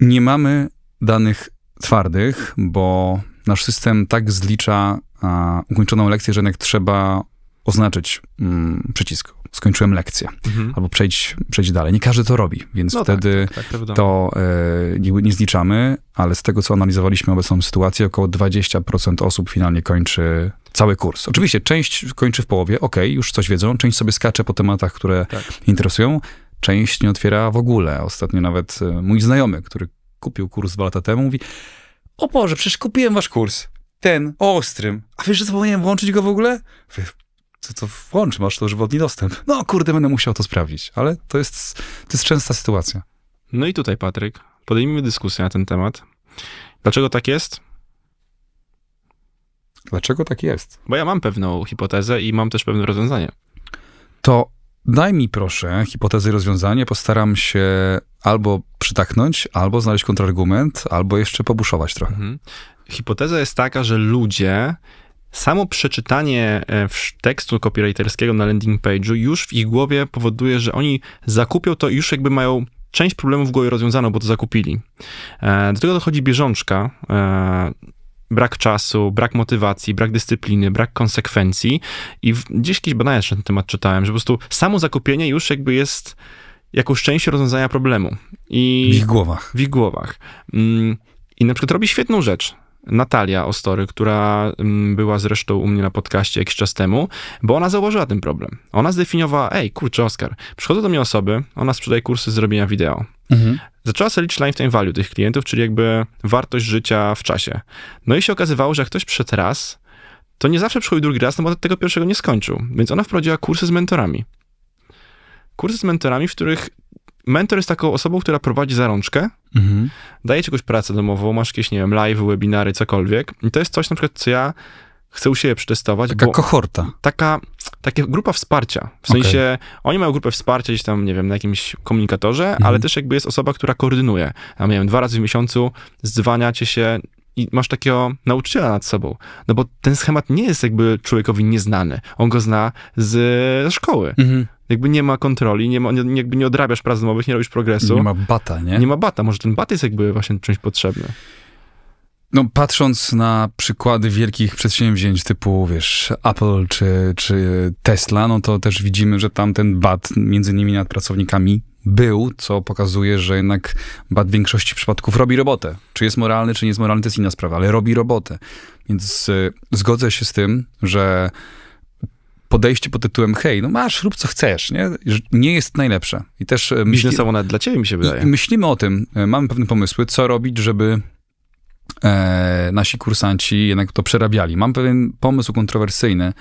Nie mamy danych twardych, bo nasz system tak zlicza a, ukończoną lekcję, że jednak trzeba oznaczyć mm, przycisk. Skończyłem lekcję, mhm. albo przejdź, przejdź dalej. Nie każdy to robi, więc no tak, wtedy tak, tak, tak, to y, nie, nie, zliczamy, ale z tego, co analizowaliśmy obecną sytuację, około 20% osób finalnie kończy cały kurs. Oczywiście część kończy w połowie, ok, już coś wiedzą, część sobie skacze po tematach, które tak. interesują, część nie otwiera w ogóle. Ostatnio nawet e, mój znajomy, który kupił kurs dwa lata temu, mówi: O Boże, przecież kupiłem wasz kurs. Ten o ostrym. A wiesz, że zapomniałem włączyć go w ogóle? Co to włącz, masz to żywotny dostęp. No kurde, będę musiał to sprawdzić, ale to jest, to jest częsta sytuacja. No i tutaj, Patryk, podejmijmy dyskusję na ten temat. Dlaczego tak jest? Dlaczego tak jest? Bo ja mam pewną hipotezę i mam też pewne rozwiązanie. To daj mi proszę hipotezy rozwiązanie, postaram się albo przytaknąć, albo znaleźć kontrargument, albo jeszcze pobuszować trochę. Mhm. Hipoteza jest taka, że ludzie samo przeczytanie e, tekstu copywriterskiego na landing page'u już w ich głowie powoduje, że oni zakupią to i już jakby mają część problemów w głowie rozwiązaną, bo to zakupili. E, do tego dochodzi bieżączka, e, brak czasu, brak motywacji, brak dyscypliny, brak konsekwencji. I gdzieś jakieś badania na ten temat czytałem, że po prostu samo zakupienie już jakby jest jakąś częścią rozwiązania problemu. I w ich głowach. W ich głowach. Mm, I na przykład robi świetną rzecz. Natalia Ostory, która mm, była zresztą u mnie na podcaście jakiś czas temu, bo ona zauważyła ten problem. Ona zdefiniowała, ej, kurczę, Oskar, przychodzą do mnie osoby, ona sprzedaje kursy zrobienia wideo. Mhm. Zaczęła selić lifetime value tych klientów, czyli jakby wartość życia w czasie. No i się okazywało, że jak ktoś przed raz, to nie zawsze przychodzi drugi raz, no bo tego pierwszego nie skończył. Więc ona wprowadziła kursy z mentorami. Kursy z mentorami, w których mentor jest taką osobą, która prowadzi zarączkę. mhm. daje ci jakąś pracę domową, masz jakieś, nie wiem, live, webinary, cokolwiek. I to jest coś na przykład, co ja chcę u siebie przetestować. Taka kohorta. Taka takie grupa wsparcia. W sensie okay. oni mają grupę wsparcia gdzieś tam, nie wiem, na jakimś komunikatorze, mhm. ale też jakby jest osoba, która koordynuje. Ja nie wiem, dwa razy w miesiącu zdzwaniacie się i masz takiego nauczyciela nad sobą. No bo ten schemat nie jest jakby człowiekowi nieznany. On go zna z szkoły. Mhm. Jakby nie ma kontroli, nie, ma, nie, jakby nie odrabiasz prac domowych, nie robisz progresu. Nie ma bata, nie? Nie ma bata. Może ten bat jest jakby właśnie czymś potrzebnym. No, patrząc na przykłady wielkich przedsięwzięć typu, wiesz, Apple czy, czy Tesla, no to też widzimy, że tam ten bat między nimi nad pracownikami był, co pokazuje, że jednak bat w większości przypadków robi robotę. Czy jest moralny, czy nie jest moralny, to jest inna sprawa, ale robi robotę. Więc y, zgodzę się z tym, że podejście pod tytułem hej, no masz, rób co chcesz, nie, nie jest najlepsze. I też... Y, Biznesowo nawet dla ciebie, mi się wydaje. I myślimy o tym, y, mamy pewne pomysły, co robić, żeby E, nasi kursanci jednak to przerabiali. Mam pewien pomysł kontrowersyjny,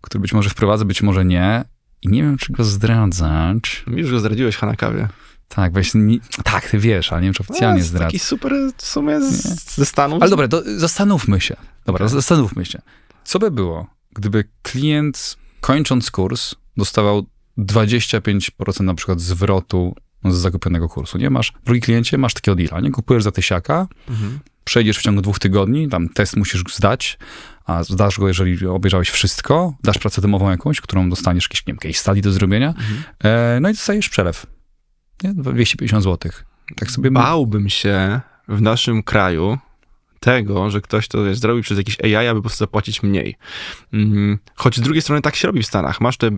który być może wprowadzę, być może nie. I nie wiem, czy go zdradzać. Już go zdradziłeś, Hanakawie. Tak, właśnie. tak, ty wiesz, ale nie wiem, czy oficjalnie no, zdradzę. Taki super w sumie z, ze Stanów. Ale dobra, to zastanówmy się. Dobra, okay. Tak. zastanówmy się. Co by było, gdyby klient kończąc kurs dostawał 25% na przykład zwrotu z zakupionego kursu, nie? Masz, drugi kliencie, masz takiego deala, nie? Kupujesz za tysiaka, mhm. przejdziesz w ciągu dwóch tygodni, tam test musisz zdać, a zdasz go, jeżeli obejrzałeś wszystko, dasz pracę domową jakąś, którą dostaniesz jakiś, nie wiem, case do zrobienia, mhm. e, no i dostajesz przelew, nie? 250 zł. Tak sobie... Bałbym się w naszym kraju, tego, że ktoś to zrobi przez jakiś AI, aby po prostu zapłacić mniej. Mm, choć z drugiej strony tak się robi w Stanach. Masz te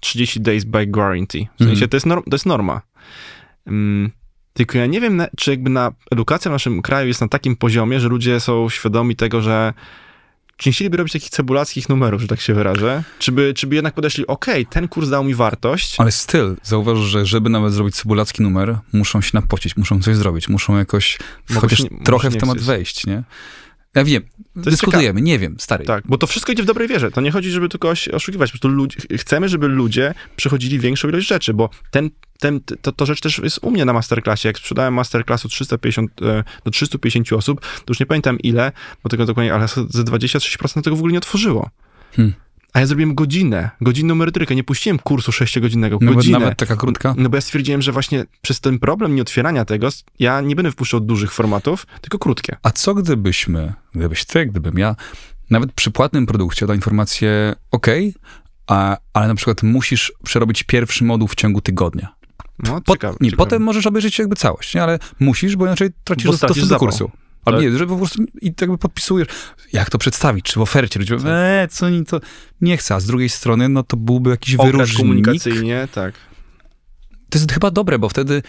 30 days by guarantee. W sensie mhm. to, jest norm, to jest norma. Um, tylko ja nie wiem, czy jakby na edukacja w naszym kraju jest na takim poziomie, że ludzie są świadomi tego, że czy nie chcieliby robić takich cebulackich numerów, że tak się wyrażę? Czy by, czy by jednak podeszli, ok, ten kurs dał mi wartość. Ale styl, zauważ, że żeby nawet zrobić cebulacki numer, muszą się napocić, muszą coś zrobić, muszą jakoś Mogą chociaż nie, trochę w temat wejść, nie? Ja wiem, dyskutujemy, nie wiem, stary. Tak, bo to wszystko idzie w dobrej wierze. To nie chodzi, żeby tylko oszukiwać. Po prostu ludzi, chcemy, żeby ludzie przechodzili większą ilość rzeczy, bo ten, ten, to, to rzecz też jest u mnie na masterclassie. Jak sprzedałem masterclassu 350, e, do 350 osób, to już nie pamiętam ile, bo tego dokładnie, ale ze 26% tego w ogóle nie otworzyło. Hmm. A ja zrobiłem godzinę, godzinną merytorykę, nie puściłem kursu sześciogodzinnego, no, godzinę. Nawet taka krótka? No bo ja stwierdziłem, że właśnie przez ten problem nie otwierania tego, ja nie będę wpuszczał dużych formatów, tylko krótkie. A co gdybyśmy, gdybyś ty, gdybym ja, nawet przy płatnym produkcie dał informację, ok, a, ale na przykład musisz przerobić pierwszy moduł w ciągu tygodnia. No, ciekawe, po, nie, ciekawe. Potem możesz obejrzeć jakby całość, nie? ale musisz, bo inaczej tracisz bo dostęp do kursu. Ale tak? nie, że po prostu i tak podpisujesz, jak to przedstawić, czy w ofercie ludzie tak. eee, co nie, to nie chce. a z drugiej strony, no to byłby jakiś Okres wyróżnik. komunikacyjnie, tak. To jest chyba dobre, bo wtedy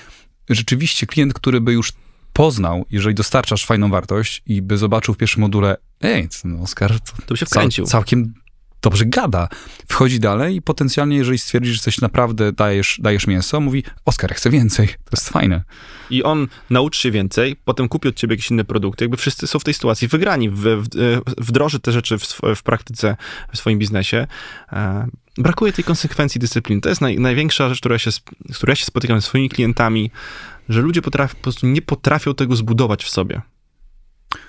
rzeczywiście klient, który by już poznał, jeżeli dostarczasz fajną wartość i by zobaczył w pierwszym module, ej, no Oskar, to, to by się wkręcił. Cał, całkiem dobrze gada. Wchodzi dalej i potencjalnie, jeżeli stwierdzi, że coś naprawdę dajesz, dajesz mięso, mówi, Oskar, chcę więcej. To jest fajne. I on nauczy się więcej, potem kupi od ciebie jakieś inne produkty. Jakby wszyscy są w tej sytuacji wygrani. W, w, wdroży te rzeczy w, w praktyce, w swoim biznesie. E, brakuje tej konsekwencji dyscypliny. To jest naj, największa rzecz, która się, z której ja się spotykam z swoimi klientami, że ludzie potrafi, po prostu nie potrafią tego zbudować w sobie.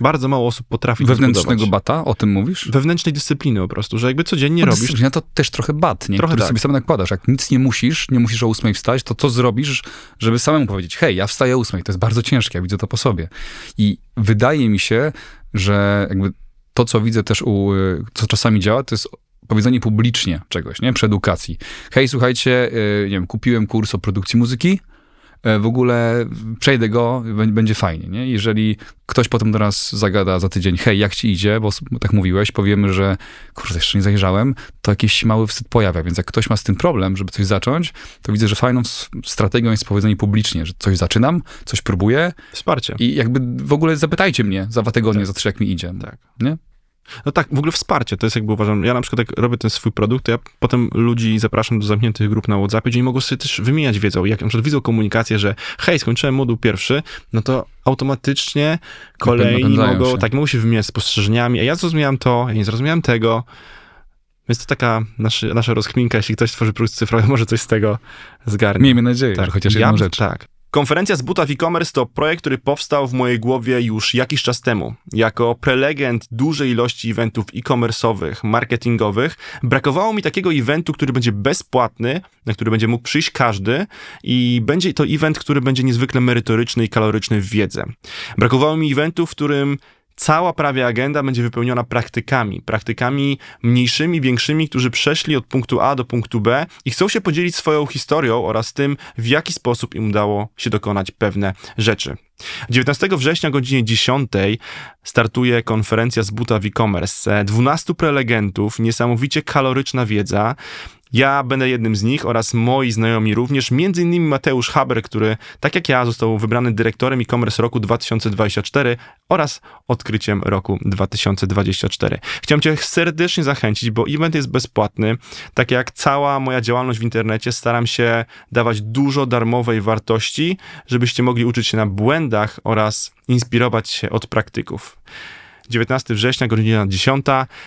Bardzo mało osób potrafi tak Wewnętrznego zbudować. bata? O tym mówisz? Wewnętrznej dyscypliny po prostu, że jakby codziennie no, robisz. Dyscyplina to też trochę bat, nie? Trochę tak. sobie sam nakładasz. Jak nic nie musisz, nie musisz o ósmej wstać, to co zrobisz, żeby samemu powiedzieć, hej, ja wstaję o ósmej. To jest bardzo ciężkie, ja widzę to po sobie. I wydaje mi się, że jakby to, co widzę też u, y, co czasami działa, to jest powiedzenie publicznie czegoś, nie? Przy edukacji. Hej, słuchajcie, y, nie wiem, kupiłem kurs o produkcji muzyki, E, w ogóle przejdę go, będzie fajnie. Nie? Jeżeli ktoś potem do nas zagada za tydzień, hej, jak ci idzie, bo tak mówiłeś, powiemy, że kurde, jeszcze nie zajrzałem, to jakiś mały wstyd pojawia. Więc jak ktoś ma z tym problem, żeby coś zacząć, to widzę, że fajną strategią jest powiedzenie publicznie, że coś zaczynam, coś próbuję. Wsparcie. I jakby w ogóle zapytajcie mnie za dwa tygodnie, tak. za trzy, jak mi idzie. Tak. Nie? No tak, w ogóle wsparcie, to jest jakby uważam, ja na przykład jak robię ten swój produkt, to ja potem ludzi zapraszam do zamkniętych grup na WhatsAppie, gdzie oni mogą sobie też wymieniać wiedzą. Jak na przykład widzą komunikację, że hej, skończyłem moduł pierwszy, no to automatycznie kolejni mogą, się. tak, mogą się wymieniać spostrzeżeniami, a ja zrozumiałem to, ja nie zrozumiałem tego, więc to taka nasz, nasza rozkminka, jeśli ktoś tworzy produkt cyfrowy, może coś z tego zgarnie. Miejmy nadzieję, tak. że chociaż jedną ja, rzecz. Tak. Konferencja z Buta w e-commerce to projekt, który powstał w mojej głowie już jakiś czas temu. Jako prelegent dużej ilości eventów e-commerce'owych, marketingowych, brakowało mi takiego eventu, który będzie bezpłatny, na który będzie mógł przyjść każdy i będzie to event, który będzie niezwykle merytoryczny i kaloryczny w wiedzę. Brakowało mi eventu, w którym cała prawie agenda będzie wypełniona praktykami. Praktykami mniejszymi, większymi, którzy przeszli od punktu A do punktu B i chcą się podzielić swoją historią oraz tym, w jaki sposób im udało się dokonać pewne rzeczy. 19 września o godzinie 10 startuje konferencja z buta e-commerce. 12 prelegentów, niesamowicie kaloryczna wiedza. Ja będę jednym z nich oraz moi znajomi również, między innymi Mateusz Haber, który, tak jak ja, został wybrany dyrektorem e-commerce roku 2024 oraz odkryciem roku 2024. Chciałem Cię serdecznie zachęcić, bo event jest bezpłatny. Tak jak cała moja działalność w internecie, staram się dawać dużo darmowej wartości, żebyście mogli uczyć się na błędach oraz inspirować się od praktyków. 19 września, godzina 10.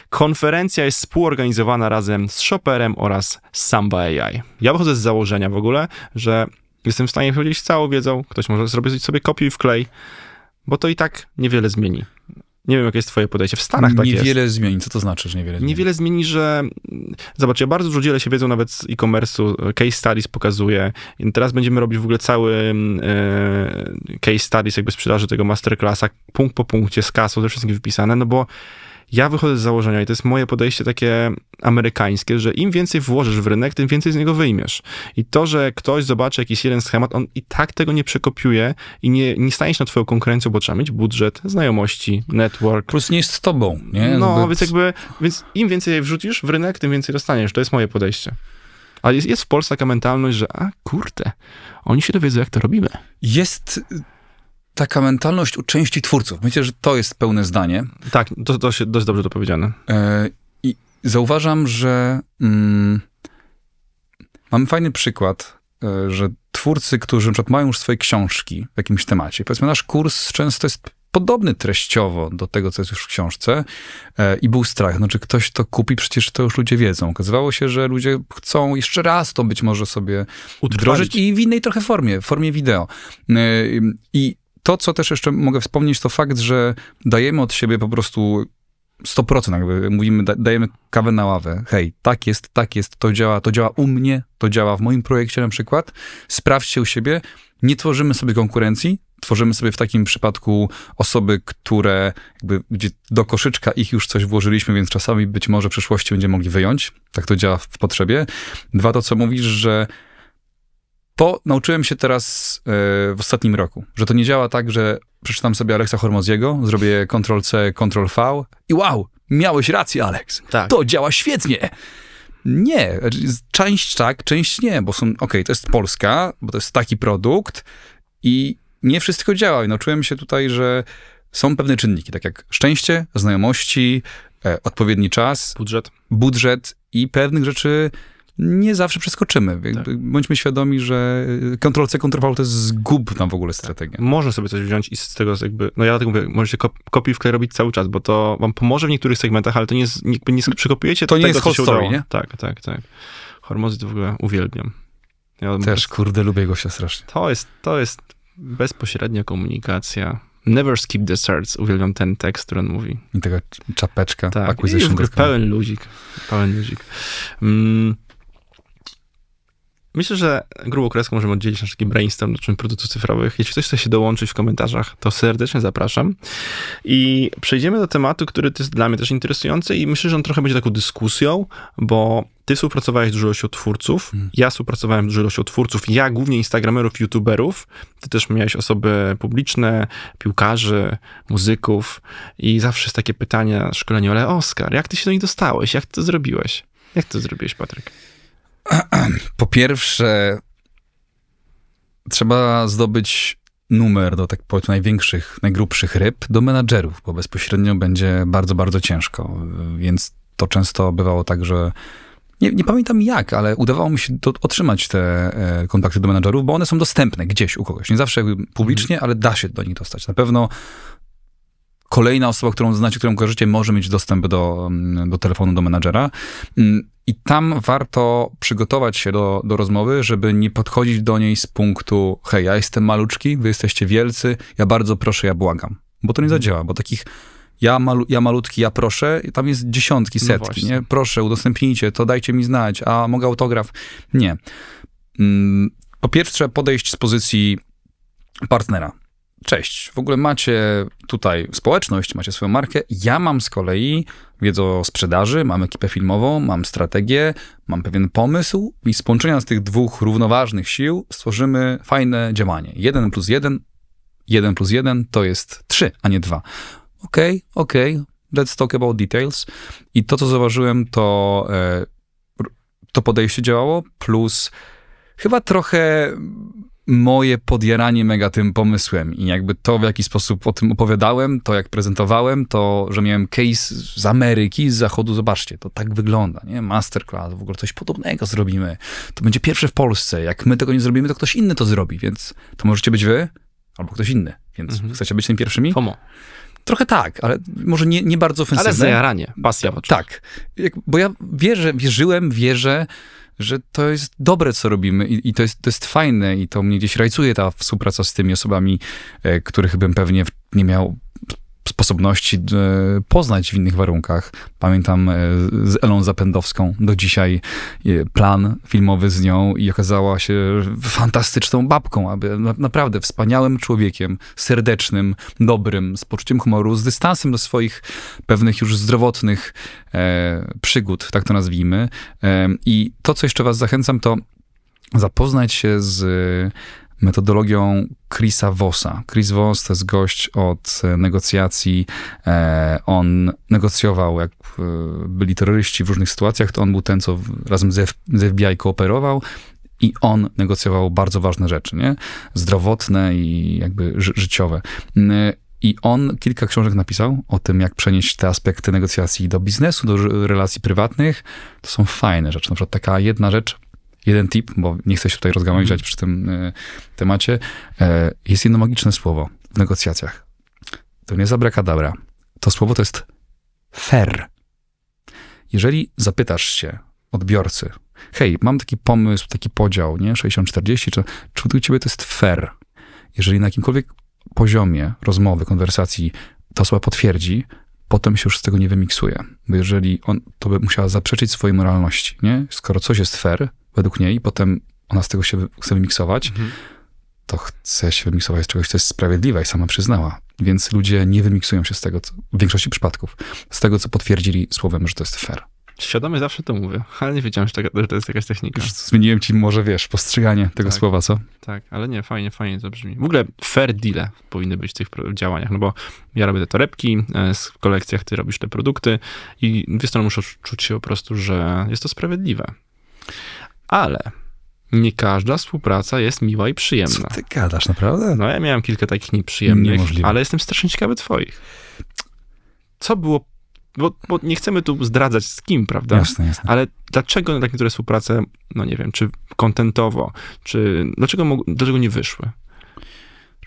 Konferencja jest współorganizowana razem z Shopperem oraz Samba AI. Ja wychodzę z założenia w ogóle, że jestem w stanie powiedzieć całą wiedzą, ktoś może zrobić sobie kopiuj i wklej, bo to i tak niewiele zmieni. Nie wiem, jakie jest twoje podejście. W Stanach tak Niewiele jest. zmieni. Co to znaczy, że niewiele zmieni? Niewiele zmieni, że... Mm, zobacz, ja bardzo dużo dzielę się wiedzą nawet z e-commerce'u. Case studies pokazuję. I teraz będziemy robić w ogóle cały mm, e, case studies jakby sprzedaży tego masterclassa, punkt po punkcie, z kasą, ze wszystkim wypisane, no bo ja wychodzę z założenia, i to jest moje podejście takie amerykańskie, że im więcej włożysz w rynek, tym więcej z niego wyjmiesz. I to, że ktoś zobaczy jakiś jeden schemat, on i tak tego nie przekopiuje i nie, nie stanie się na twoją konkurencją, bo trzeba mieć budżet, znajomości, network. Plus nie jest z tobą, nie? No, więc jakby, więc im więcej wrzucisz w rynek, tym więcej dostaniesz. To jest moje podejście. Ale jest, jest w Polsce taka mentalność, że a kurde, oni się dowiedzą, jak to robimy. Jest taka mentalność u części twórców. Myślę, że to jest pełne zdanie. Tak, to, to się dość dobrze to powiedziane. E, I zauważam, że mm, mamy fajny przykład, e, że twórcy, którzy na przykład mają już swoje książki w jakimś temacie, powiedzmy nasz kurs często jest podobny treściowo do tego, co jest już w książce e, i był strach, no czy ktoś to kupi, przecież to już ludzie wiedzą. Okazywało się, że ludzie chcą jeszcze raz to być może sobie utworzyć i w innej trochę formie, formie wideo. E, I to, co też jeszcze mogę wspomnieć, to fakt, że dajemy od siebie po prostu 100%, jakby mówimy, dajemy kawę na ławę. Hej, tak jest, tak jest, to działa, to działa u mnie, to działa w moim projekcie na przykład. Sprawdźcie u siebie. Nie tworzymy sobie konkurencji, tworzymy sobie w takim przypadku osoby, które jakby gdzie do koszyczka ich już coś włożyliśmy, więc czasami być może w przyszłości będziemy mogli wyjąć. Tak to działa w potrzebie. Dwa, to co mówisz, że to nauczyłem się teraz e, w ostatnim roku, że to nie działa tak, że przeczytam sobie Aleksa Hormoziego, zrobię Ctrl-C, Ctrl-V i wow, miałeś rację, Aleks. Tak. To działa świetnie. Nie, znaczy, część tak, część nie, bo są, okej, okay, to jest Polska, bo to jest taki produkt i nie wszystko działa. I nauczyłem się tutaj, że są pewne czynniki, tak jak szczęście, znajomości, e, odpowiedni czas, budżet. budżet i pewnych rzeczy nie zawsze przeskoczymy. Tak. Bądźmy świadomi, że Ctrl-C, y, v to jest zgubna w ogóle strategia. Można sobie coś wziąć i z tego jakby, no ja tak mówię, możecie kopi wklej robić cały czas, bo to wam pomoże w niektórych segmentach, ale to nie, jest, nie, nie przekopiujecie to tego, nie jest co się nie? Tak, tak, tak. Hormozy to w ogóle uwielbiam. Ja Też, kurde, lubię go się strasznie. To jest, to jest bezpośrednia komunikacja. Never skip the Uwielbiam ten tekst, który on mówi. I taka czapeczka. Tak. Acquisition I pełen luzik. Pełen luzik. Mm. Myślę, że grubą kreską możemy oddzielić nasz taki brainstorm czym produktów cyfrowych. Jeśli ktoś chce się dołączyć w komentarzach, to serdecznie zapraszam. I przejdziemy do tematu, który jest dla mnie też interesujący i myślę, że on trochę będzie taką dyskusją, bo ty współpracowałeś dużo ilością twórców, hmm. ja współpracowałem dużo ilością twórców, ja głównie instagramerów, youtuberów, ty też miałeś osoby publiczne, piłkarzy, muzyków i zawsze jest takie pytanie na szkoleniu, ale Oskar, jak ty się do nich dostałeś, jak ty to zrobiłeś? Jak to zrobiłeś, Patryk? Po pierwsze, trzeba zdobyć numer do tak powiem, największych, najgrubszych ryb do menadżerów, bo bezpośrednio będzie bardzo, bardzo ciężko. Więc to często bywało tak, że nie, nie pamiętam jak, ale udawało mi się otrzymać te e, kontakty do menadżerów, bo one są dostępne gdzieś u kogoś. Nie zawsze publicznie, mhm. ale da się do nich dostać. Na pewno kolejna osoba, którą znacie, którą kojarzycie, może mieć dostęp do, mm, do telefonu, do menadżera. Mm, I tam warto przygotować się do, do rozmowy, żeby nie podchodzić do niej z punktu hej, ja jestem maluczki, wy jesteście wielcy, ja bardzo proszę, ja błagam. Bo to nie mhm. zadziała, bo takich ja, malu, ja malutki, ja proszę, tam jest dziesiątki, no setki, no nie? Proszę, udostępnijcie, to dajcie mi znać, a mogę autograf? Nie. Mm, po pierwsze, podejść z pozycji partnera cześć, w ogóle macie tutaj społeczność, macie swoją markę, ja mam z kolei wiedzę o sprzedaży, mam ekipę filmową, mam strategię, mam pewien pomysł i z połączenia z tych dwóch równoważnych sił stworzymy fajne działanie. Jeden plus jeden, jeden plus jeden to jest trzy, a nie dwa. Okej, okay, okej, okay, let's talk about details. I to, co zauważyłem, to e, to podejście działało, plus chyba trochę moje podjaranie mega tym pomysłem i jakby to, w jaki sposób o tym opowiadałem, to jak prezentowałem, to, że miałem case z Ameryki, z zachodu, zobaczcie, to tak wygląda, nie? Masterclass, w ogóle coś podobnego zrobimy. To będzie pierwsze w Polsce. Jak my tego nie zrobimy, to ktoś inny to zrobi, więc to możecie być wy albo ktoś inny, więc mhm. chcecie być tymi pierwszymi? FOMO. Trochę tak, ale może nie, nie bardzo ofensywne. Ale zajaranie, pasja. Poczuć. Tak, bo ja wierzę, wierzyłem, wierzę, że to jest dobre, co robimy i, i to, jest, to jest fajne i to mnie gdzieś rajcuje ta współpraca z tymi osobami, e, których bym pewnie nie miał sposobności e, poznać w innych warunkach. Pamiętam e, z Elą Zapędowską do dzisiaj e, plan filmowy z nią i okazała się fantastyczną babką, aby naprawdę wspaniałym człowiekiem, serdecznym, dobrym, z poczuciem humoru, z dystansem do swoich pewnych już zdrowotnych przygód, tak to nazwijmy. I to, co jeszcze was zachęcam, to zapoznać się z metodologią Chrisa Vossa. Chris Voss to jest gość od e, negocjacji. E, on negocjował, jak e, byli terroryści w różnych sytuacjach, to on był ten, co razem z FBI kooperował i on negocjował bardzo ważne rzeczy, nie? Zdrowotne i jakby ży życiowe. I on kilka książek napisał o tym, jak przenieść te aspekty negocjacji do biznesu, do relacji prywatnych. To są fajne rzeczy. Na przykład taka jedna rzecz, jeden tip, bo nie chcę się tutaj rozgałęziać mhm. przy tym y, temacie. E, jest jedno magiczne słowo w negocjacjach. To nie zabraka dobra. To słowo to jest fair. Jeżeli zapytasz się odbiorcy, hej, mam taki pomysł, taki podział, nie, 60-40, czy, czy u ciebie to jest fair? Jeżeli na jakimkolwiek poziomie rozmowy, konwersacji ta słowa potwierdzi, potem się już z tego nie wymiksuje. Bo jeżeli on, to by musiała zaprzeczyć swojej moralności, nie? Skoro coś jest fair, według niej, potem ona z tego się chce wymiksować, mhm. to chce się wymiksować z czegoś, co jest sprawiedliwe i sama przyznała. Więc ludzie nie wymiksują się z tego, co, w większości przypadków, z tego, co potwierdzili słowem, że to jest fair. Świadomie zawsze to mówię, ale nie wiedziałem, że, to, jest jakaś technika. Już zmieniłem ci może, wiesz, postrzeganie tego tak, słowa, co? Tak, ale nie, fajnie, fajnie to brzmi. W ogóle fair deal powinny być w tych działaniach, no bo ja robię te torebki w e, kolekcjach, ty robisz te produkty i dwie strony muszę czuć się po prostu, że jest to sprawiedliwe ale nie każda współpraca jest miła i przyjemna. Co ty gadasz, naprawdę? No ja miałem kilka takich nieprzyjemnych, Niemożliwe. ale jestem strasznie ciekawy twoich. Co było, bo, bo, nie chcemy tu zdradzać z kim, prawda? Jasne, jasne. Ale dlaczego na niektóre współprace, no nie wiem, czy kontentowo, czy dlaczego, dlaczego nie wyszły?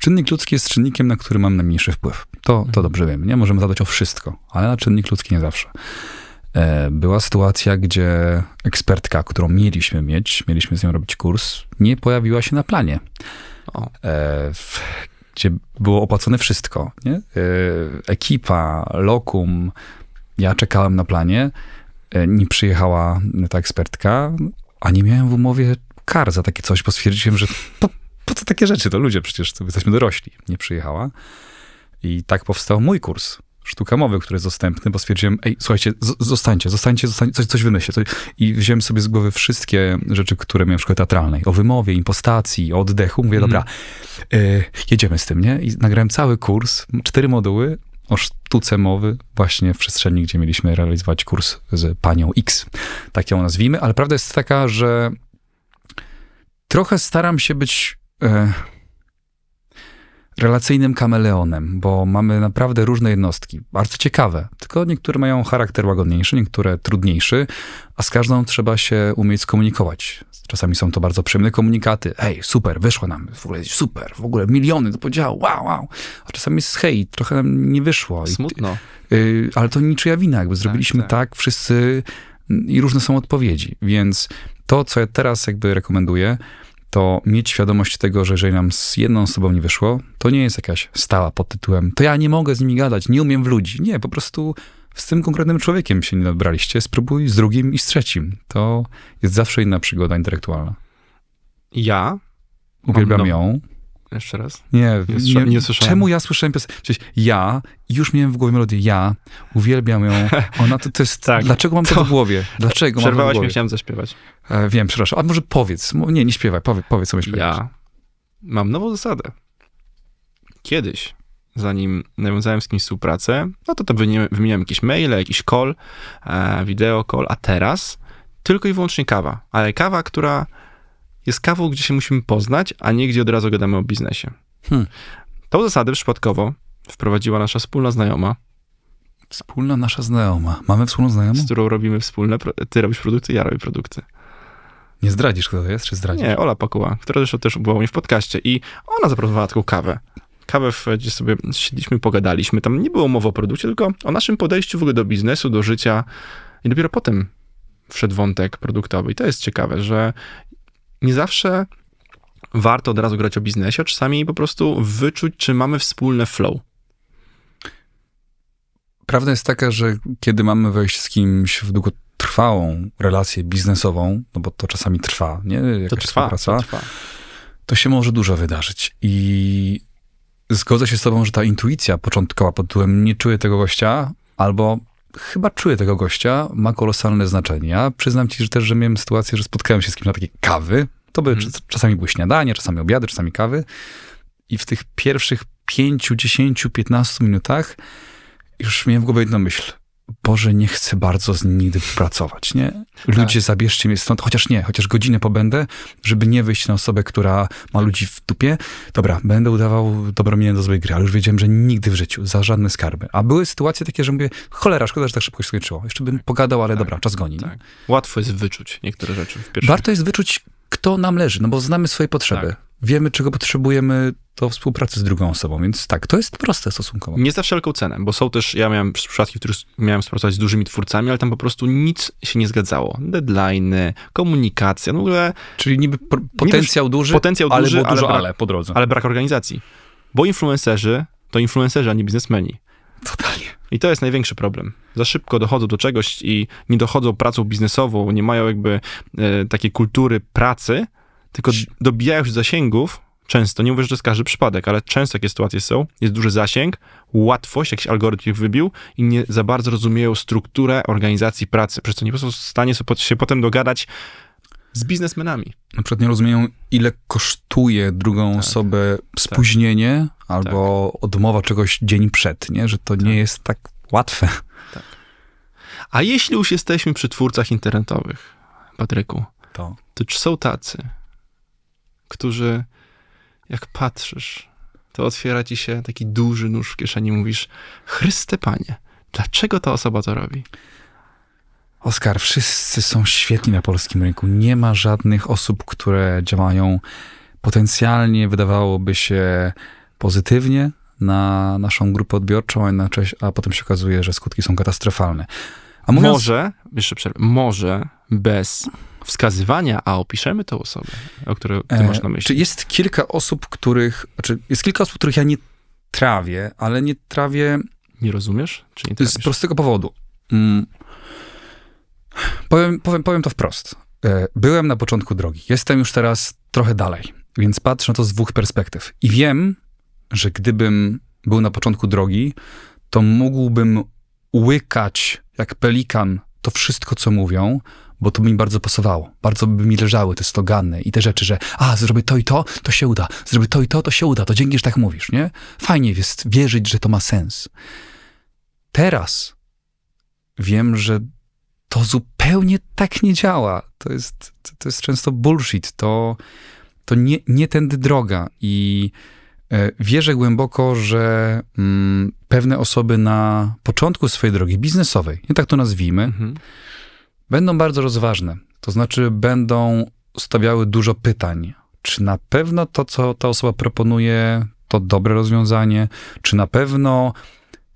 Czynnik ludzki jest czynnikiem, na który mam najmniejszy wpływ. To, to mhm. dobrze wiem, Nie możemy zadać o wszystko, ale na czynnik ludzki nie zawsze. E, była sytuacja, gdzie ekspertka, którą mieliśmy mieć, mieliśmy z nią robić kurs, nie pojawiła się na planie. O. E, gdzie było opłacone wszystko. Nie? E, ekipa, lokum. Ja czekałem na planie, nie przyjechała ta ekspertka, a nie miałem w umowie kar za takie coś, bo stwierdziłem, że po, po co takie rzeczy, to ludzie przecież, to jesteśmy dorośli. Nie przyjechała. I tak powstał mój kurs sztuka mowy, który jest dostępny, bo stwierdziłem, ej, słuchajcie, zostańcie, zostańcie, zostańcie coś, coś wymyślę. Coś... I wziąłem sobie z głowy wszystkie rzeczy, które miałem w szkole teatralnej. O wymowie, impostacji, o oddechu. Mówię, mm. dobra, y, jedziemy z tym, nie? I nagrałem cały kurs, cztery moduły o sztuce mowy właśnie w przestrzeni, gdzie mieliśmy realizować kurs z panią X. Tak ją nazwijmy, ale prawda jest taka, że trochę staram się być... Y, relacyjnym kameleonem, bo mamy naprawdę różne jednostki, bardzo ciekawe, tylko niektóre mają charakter łagodniejszy, niektóre trudniejszy, a z każdą trzeba się umieć skomunikować. Czasami są to bardzo przyjemne komunikaty. Hej, super, wyszło nam, w ogóle super, w ogóle miliony do podziału, wow, wow. A czasami jest hej, trochę nam nie wyszło. Smutno. I, y, ale to niczyja wina, jakby tak, zrobiliśmy tak, tak. tak wszyscy mm, i różne są odpowiedzi, więc to, co ja teraz jakby rekomenduję, to mieć świadomość tego, że jeżeli nam z jedną osobą nie wyszło, to nie jest jakaś stała pod tytułem to ja nie mogę z nimi gadać, nie umiem w ludzi. Nie, po prostu z tym konkretnym człowiekiem się nie dobraliście, spróbuj z drugim i z trzecim. To jest zawsze inna przygoda intelektualna. Ja uwielbiam no. ją jeszcze raz? Nie, nie, nie, nie słyszałem. Czemu ja słyszałem piosenkę? ja, już miałem w głowie melodię, ja uwielbiam ją. Ona to, to jest, tak, dlaczego mam to, to w głowie? Dlaczego mam to w głowie? mnie, chciałem zaśpiewać. E, wiem, przepraszam. A może powiedz, nie, nie śpiewaj, powiedz, co myślisz. Ja mam nową zasadę. Kiedyś, zanim nawiązałem z kimś współpracę, no to, to wymieniałem jakieś maile, jakiś call, e, wideo call, a teraz tylko i wyłącznie kawa. Ale kawa, która jest kawą, gdzie się musimy poznać, a nie gdzie od razu gadamy o biznesie. Hmm. Tą zasadę przypadkowo wprowadziła nasza wspólna znajoma. Wspólna nasza znajoma. Mamy wspólną znajomą? Z którą robimy wspólne. Ty robisz produkty, ja robię produkty. Nie zdradzisz, kto to jest, czy zdradzisz? Nie, Ola Pakuła, która zresztą też była u mnie w podcaście i ona zaproponowała taką kawę. Kawę, gdzie sobie siedliśmy, pogadaliśmy. Tam nie było mowy o produkcie, tylko o naszym podejściu w ogóle do biznesu, do życia. I dopiero potem wszedł wątek produktowy. I to jest ciekawe, że nie zawsze warto od razu grać o biznesie, czasami po prostu wyczuć, czy mamy wspólne flow. Prawda jest taka, że kiedy mamy wejść z kimś w długotrwałą relację biznesową, no bo to czasami trwa, nie? Jakaś to trwa, to trwa. To się może dużo wydarzyć. I zgodzę się z tobą, że ta intuicja początkowa pod tytułem nie czuję tego gościa, albo chyba czuję tego gościa, ma kolosalne znaczenie. Ja przyznam ci że też, że miałem sytuację, że spotkałem się z kimś na takie kawy. To były hmm. czasami były śniadanie, czasami obiady, czasami kawy. I w tych pierwszych 5, 10, 15 minutach już miałem w głowie jedną myśl. Boże, nie chcę bardzo z nim nigdy pracować, nie? Ludzie, tak. zabierzcie mnie stąd, chociaż nie, chociaż godzinę pobędę, żeby nie wyjść na osobę, która ma ludzi w dupie. Dobra, będę udawał dobrą minę do złej gry, ale już wiedziałem, że nigdy w życiu, za żadne skarby. A były sytuacje takie, że mówię, cholera, szkoda, że tak szybko się skończyło. Jeszcze bym pogadał, ale tak. dobra, czas goni. Tak. Łatwo jest wyczuć niektóre rzeczy. Warto jest wyczuć, kto nam leży, no bo znamy swoje potrzeby. Tak wiemy, czego potrzebujemy do współpracy z drugą osobą, więc tak, to jest proste stosunkowo. Nie za wszelką cenę, bo są też, ja miałem przypadki, w których miałem współpracować z dużymi twórcami, ale tam po prostu nic się nie zgadzało. Deadlines, komunikacja, no w ogóle... Czyli niby potencjał duży, potencjał ale duży, było dużo ale, brak, ale po drodze. Ale brak organizacji, bo influencerzy to influencerzy, a nie biznesmeni. Totalnie. I to jest największy problem. Za szybko dochodzą do czegoś i nie dochodzą pracą biznesową, nie mają jakby e, takiej kultury pracy, tylko dobijają się zasięgów często, nie mówię, że to jest każdy przypadek, ale często takie sytuacje są, jest duży zasięg, łatwość, jakiś algorytm ich wybił i nie za bardzo rozumieją strukturę organizacji pracy, przez co nie są w stanie się potem dogadać z biznesmenami. Na przykład nie rozumieją, ile kosztuje drugą tak. osobę tak. spóźnienie tak. albo tak. odmowa czegoś dzień przed, nie? że to nie tak. jest tak łatwe. Tak. A jeśli już jesteśmy przy twórcach internetowych, Patryku, to, to czy są tacy, którzy, jak patrzysz, to otwiera ci się taki duży nóż w kieszeni. Mówisz, Chryste Panie, dlaczego ta osoba to robi? Oskar, wszyscy są świetni na polskim rynku. Nie ma żadnych osób, które działają potencjalnie, wydawałoby się pozytywnie na naszą grupę odbiorczą, a, a potem się okazuje, że skutki są katastrofalne. A mówiąc... Może, jeszcze przerwę, może bez wskazywania, a opiszemy tę osobę, o której ty e, masz na myśli. Czy jest kilka osób, których, czy znaczy, jest kilka osób, których ja nie trawię, ale nie trawię... Nie rozumiesz? Czy nie trawisz? Z prostego powodu. Mm. Powiem, powiem, powiem to wprost. E, byłem na początku drogi. Jestem już teraz trochę dalej, więc patrzę na to z dwóch perspektyw. I wiem, że gdybym był na początku drogi, to mógłbym łykać jak pelikan to wszystko, co mówią, bo to mi bardzo pasowało. Bardzo by mi leżały te slogany i te rzeczy, że a, zrobię to i to, to się uda. Zrobię to i to, to się uda. To dzięki, że tak mówisz, nie? Fajnie jest wierzyć, że to ma sens. Teraz wiem, że to zupełnie tak nie działa. To jest, to, to jest często bullshit. To, to nie, nie tędy droga. I e, wierzę głęboko, że mm, pewne osoby na początku swojej drogi biznesowej, nie tak to nazwijmy, mhm będą bardzo rozważne. To znaczy, będą stawiały dużo pytań. Czy na pewno to, co ta osoba proponuje, to dobre rozwiązanie? Czy na pewno,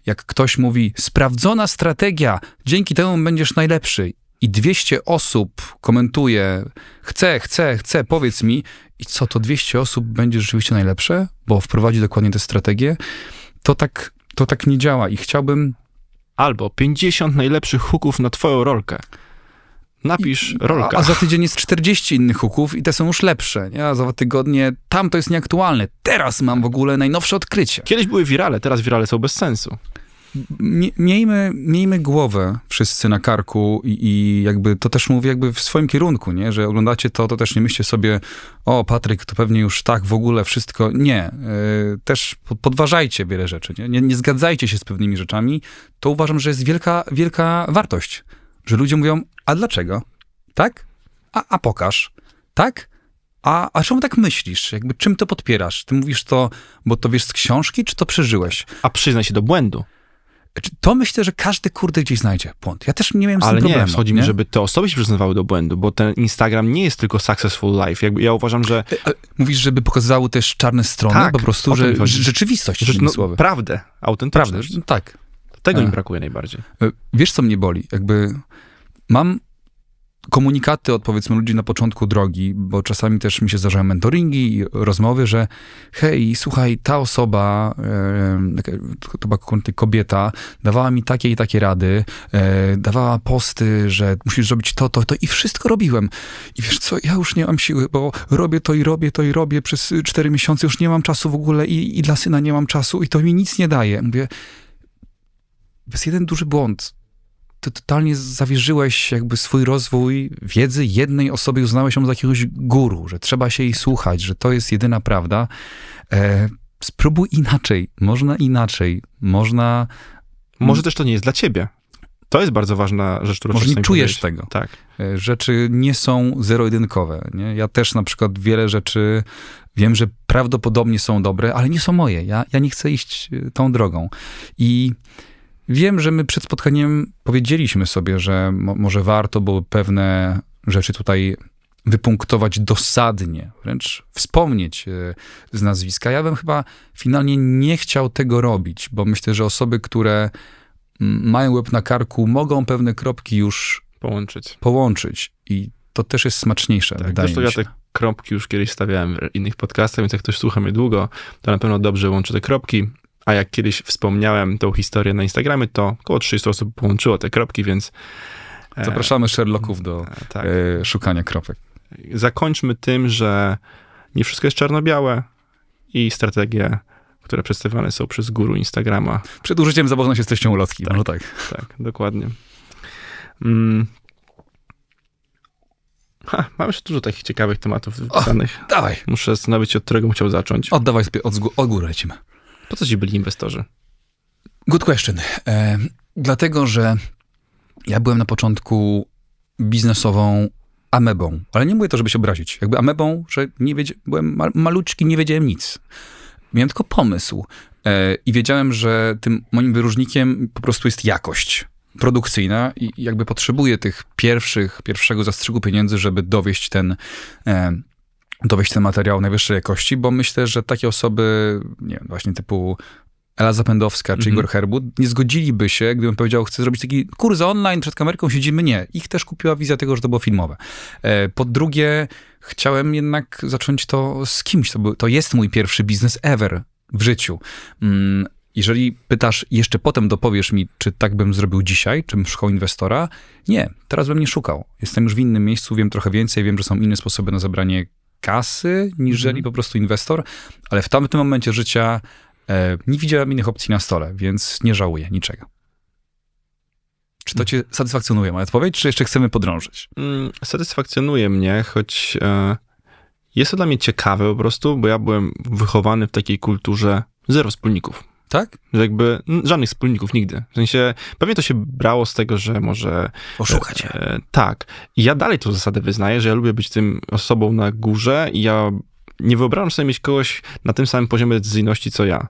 jak ktoś mówi, sprawdzona strategia, dzięki temu będziesz najlepszy? I 200 osób komentuje, chcę, chcę, chcę, powiedz mi, i co to 200 osób będzie rzeczywiście najlepsze, bo wprowadzi dokładnie tę strategię? To tak, to tak nie działa i chciałbym. Albo 50 najlepszych huków na Twoją rolkę. Napisz rolka. A, za tydzień jest 40 innych huków i te są już lepsze. Nie? A za dwa tygodnie tam to jest nieaktualne. Teraz mam w ogóle najnowsze odkrycie. Kiedyś były wirale, teraz wirale są bez sensu. Miejmy, miejmy głowę wszyscy na karku i, i, jakby to też mówię jakby w swoim kierunku, nie? że oglądacie to, to też nie myślcie sobie, o Patryk, to pewnie już tak w ogóle wszystko. Nie, yy, też podważajcie wiele rzeczy, nie? nie? Nie, zgadzajcie się z pewnymi rzeczami. To uważam, że jest wielka, wielka wartość że ludzie mówią, a dlaczego? Tak? A, a pokaż. Tak? A, a czemu tak myślisz? Jakby czym to podpierasz? Ty mówisz to, bo to wiesz z książki, czy to przeżyłeś? A przyznaj się do błędu. To myślę, że każdy kurde gdzieś znajdzie błąd. Ja też nie miałem z Ale tym problemu. Ale nie, chodzi mi, żeby te osoby się przyznawały do błędu, bo ten Instagram nie jest tylko successful life. Jakby ja uważam, że... E, e, mówisz, żeby pokazały też czarne strony, tak, po prostu, że rzeczywistość, Rzecz, no, słowy. Prawdę, autentyczność. Prawdę, no tak. Tego mi brakuje najbardziej. E, wiesz, co mnie boli? Jakby mam komunikaty od powiedzmy ludzi na początku drogi, bo czasami też mi się zdarzają mentoringi i rozmowy, że hej, słuchaj, ta osoba, e, to była kobieta, dawała mi takie i takie rady, e, dawała posty, że musisz zrobić to, to, to i wszystko robiłem. I wiesz co, ja już nie mam siły, bo robię to i robię to i robię przez cztery miesiące, już nie mam czasu w ogóle i, i dla syna nie mam czasu i to mi nic nie daje. Mówię, jest jeden duży błąd. Ty totalnie zawierzyłeś jakby swój rozwój wiedzy jednej osobie, uznałeś ją za jakiegoś guru, że trzeba się jej słuchać, że to jest jedyna prawda. E, spróbuj inaczej, można inaczej, można... Może też to nie jest dla ciebie. To jest bardzo ważna rzecz, którą Może nie czujesz powiedzieć. tego. Tak. E, rzeczy nie są zero-jedynkowe. Nie? Ja też na przykład wiele rzeczy wiem, że prawdopodobnie są dobre, ale nie są moje. Ja, ja nie chcę iść e, tą drogą. I Wiem, że my przed spotkaniem powiedzieliśmy sobie, że mo może warto było pewne rzeczy tutaj wypunktować dosadnie, wręcz wspomnieć e, z nazwiska. Ja bym chyba finalnie nie chciał tego robić, bo myślę, że osoby, które mają łeb na karku, mogą pewne kropki już połączyć. połączyć. I to też jest smaczniejsze, tak, wydaje mi się. Ja te kropki już kiedyś stawiałem w innych podcastach, więc jak ktoś słucha mnie długo, to na pewno dobrze łączy te kropki. A jak kiedyś wspomniałem tą historię na Instagramie, to około 300 osób połączyło te kropki, więc. E, Zapraszamy Sherlocków do e, tak. E, szukania kropek. Zakończmy tym, że nie wszystko jest czarno-białe i strategie, które przedstawiane są przez guru Instagrama. Przed użyciem zapoznaj się z treścią ulotki, tak, no tak. Tak, dokładnie. Mm. Ha, mam jeszcze dużo takich ciekawych tematów wypisanych. dawaj. Muszę zastanowić się, od którego chciał zacząć. Oddawaj, od, od góry lecimy. Po co ci byli inwestorzy? Good question. E, dlatego, że ja byłem na początku biznesową amebą, ale nie mówię to, żeby się obrazić. Jakby amebą, że nie wiedzie, byłem mal, maluczki, nie wiedziałem nic. Miałem tylko pomysł e, i wiedziałem, że tym moim wyróżnikiem po prostu jest jakość produkcyjna i jakby potrzebuje tych pierwszych, pierwszego zastrzyku pieniędzy, żeby dowieść ten e, dowieść ten materiał najwyższej jakości, bo myślę, że takie osoby, nie wiem, właśnie typu Ela Zapędowska czy mhm. Igor Herbut, nie zgodziliby się, gdybym powiedział, chcę zrobić taki kurs online, przed kamerką siedzimy. Nie. Ich też kupiła wizja tego, że to było filmowe. E, po drugie, chciałem jednak zacząć to z kimś. To, był, to jest mój pierwszy biznes ever w życiu. Mm, jeżeli pytasz, jeszcze potem dopowiesz mi, czy tak bym zrobił dzisiaj, czym szukał inwestora? Nie, teraz bym nie szukał. Jestem już w innym miejscu, wiem trochę więcej, wiem, że są inne sposoby na zebranie kasy, niżeli mhm. po prostu inwestor, ale w tamtym momencie życia e, nie widziałem innych opcji na stole, więc nie żałuję niczego. Czy to mhm. cię satysfakcjonuje, moja odpowiedź, czy jeszcze chcemy podrążyć? Mm, satysfakcjonuje mnie, choć e, jest to dla mnie ciekawe po prostu, bo ja byłem wychowany w takiej kulturze zero wspólników. Tak? Że jakby żadnych wspólników nigdy. W sensie, pewnie to się brało z tego, że może... Oszukać. E, e, tak. I ja dalej tą zasadę wyznaję, że ja lubię być tym osobą na górze i ja nie wyobrażam sobie mieć kogoś na tym samym poziomie decyzyjności, co ja.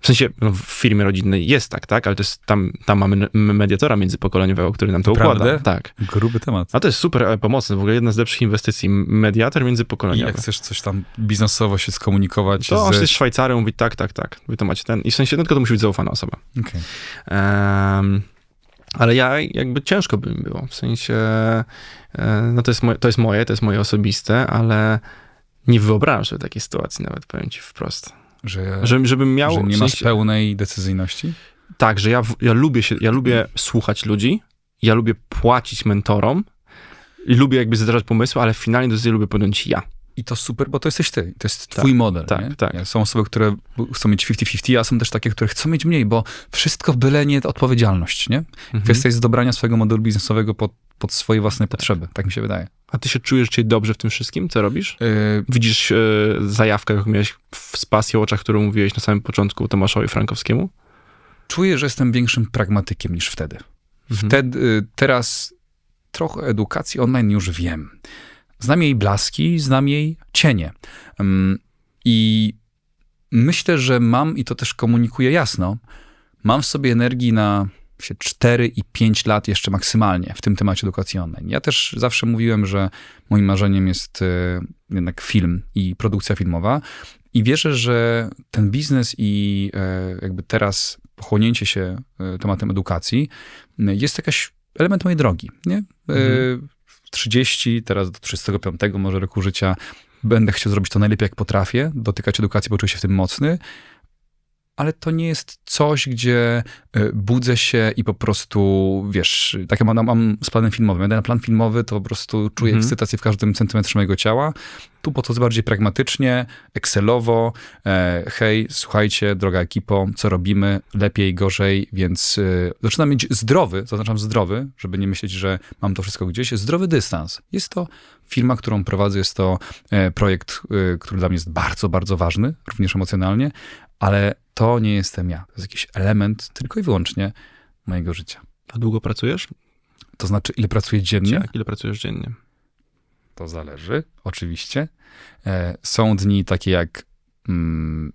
W sensie no, w firmie rodzinnej jest tak, tak, ale to jest, tam, tam mamy mediatora międzypokoleniowego, który nam to Prawda? układa. Tak. Gruby temat. A to jest super e, pomocne, w ogóle jedna z lepszych inwestycji, mediator międzypokoleniowy. I jak chcesz coś tam biznesowo się skomunikować. To on ze... z Szwajcarią mówi tak, tak, tak, wy to macie ten. I w sensie, no, tylko to musi być zaufana osoba. Okay. Um, ale ja jakby ciężko by mi było, w sensie, e, no to jest, moje, to jest moje, to jest moje osobiste, ale nie wyobrażam sobie takiej sytuacji nawet, powiem ci wprost. Że, że żebym miał... Że nie masz sensie, pełnej decyzyjności? Tak, że ja, ja lubię się, ja lubię słuchać ludzi, ja lubię płacić mentorom i lubię jakby zadawać pomysły, ale finalnie decyzję lubię podjąć ja. I to super, bo to jesteś ty, to jest tak, twój model. Tak, nie? tak. Są osoby, które chcą mieć 50-50, a są też takie, które chcą mieć mniej, bo wszystko byle nie odpowiedzialność, nie? Mhm. Kwestia jest dobrania swojego modelu biznesowego pod, pod swoje własne tak. potrzeby, tak mi się wydaje. A ty się czujesz dzisiaj dobrze w tym wszystkim, co robisz? Yy, Widzisz yy, zajawkę, jaką miałeś z spasie oczach, którą mówiłeś na samym początku Tomaszowi Frankowskiemu? Czuję, że jestem większym pragmatykiem niż wtedy. Mhm. Wtedy, y, teraz trochę edukacji online już wiem Znam jej blaski, znam jej cienie. I myślę, że mam, i to też komunikuję jasno, mam w sobie energii na 4 i 5 lat jeszcze maksymalnie w tym temacie edukacji online. Ja też zawsze mówiłem, że moim marzeniem jest e, jednak film i produkcja filmowa. I wierzę, że ten biznes i e, jakby teraz pochłonięcie się e, tematem edukacji jest jakiś element mojej drogi. Nie? Mhm. 30, teraz do 35 może roku życia, będę chciał zrobić to najlepiej, jak potrafię, dotykać edukacji, bo czuję się w tym mocny, ale to nie jest coś, gdzie y, budzę się i po prostu, wiesz, tak jak mam, mam z planem filmowym. Jadę na plan filmowy, to po prostu czuję mhm. ekscytację w każdym centymetrze mojego ciała. Tu podchodzę bardziej pragmatycznie, excelowo. E, hej, słuchajcie, droga ekipo, co robimy? Lepiej, gorzej, więc e, zaczynam mieć zdrowy, zaznaczam zdrowy, żeby nie myśleć, że mam to wszystko gdzieś, zdrowy dystans. Jest to firma, którą prowadzę, jest to e, projekt, y, który dla mnie jest bardzo, bardzo ważny, również emocjonalnie, ale to nie jestem ja. To jest jakiś element tylko i wyłącznie mojego życia. A długo pracujesz? To znaczy, ile pracuję dziennie? Tak, ile pracujesz dziennie? To zależy, oczywiście. E, są dni takie jak mm,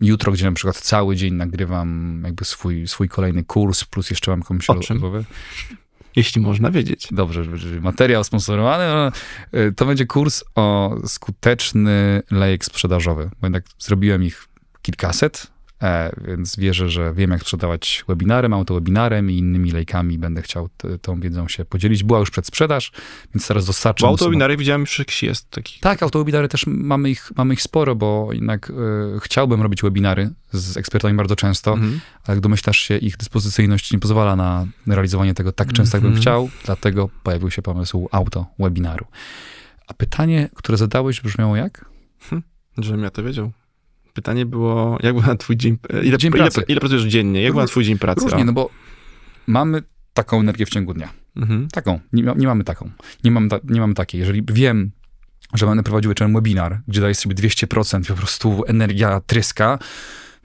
jutro, gdzie na przykład cały dzień nagrywam jakby swój, swój kolejny kurs, plus jeszcze mam komuś Rozmowę. Jeśli można wiedzieć. Dobrze, materiał sponsorowany, no, e, to będzie kurs o skuteczny lejek sprzedażowy, bo jednak zrobiłem ich kilkaset, e, więc wierzę, że wiem, jak sprzedawać webinarem, autowebinarem i innymi lejkami. Będę chciał t- tą wiedzą się podzielić. Była już przed sprzedaż, więc teraz dostarczam. Bo autowebinary widziałem już jakiś jest taki. Tak, autowebinary też mamy ich, mamy ich sporo, bo jednak y, chciałbym robić webinary z ekspertami bardzo często, mhm. ale jak domyślasz się, ich dyspozycyjność nie pozwala na realizowanie tego tak często, jak bym mhm. chciał, dlatego pojawił się pomysł autowebinaru. A pytanie, które zadałeś, brzmiało jak? Hm, żebym ja to wiedział pytanie było, jak był na twój dzień, e, ile, dzień ile, ile, ile pracujesz dziennie, jak był na twój dzień pracy? Różnie, no bo mamy taką energię w ciągu dnia. Mhm. Taką. Nie, nie, mamy taką. Nie, ta, nie mamy takiej. Jeżeli wiem, że będę prowadził wieczorem webinar, gdzie daję sobie 200%, po prostu energia tryska,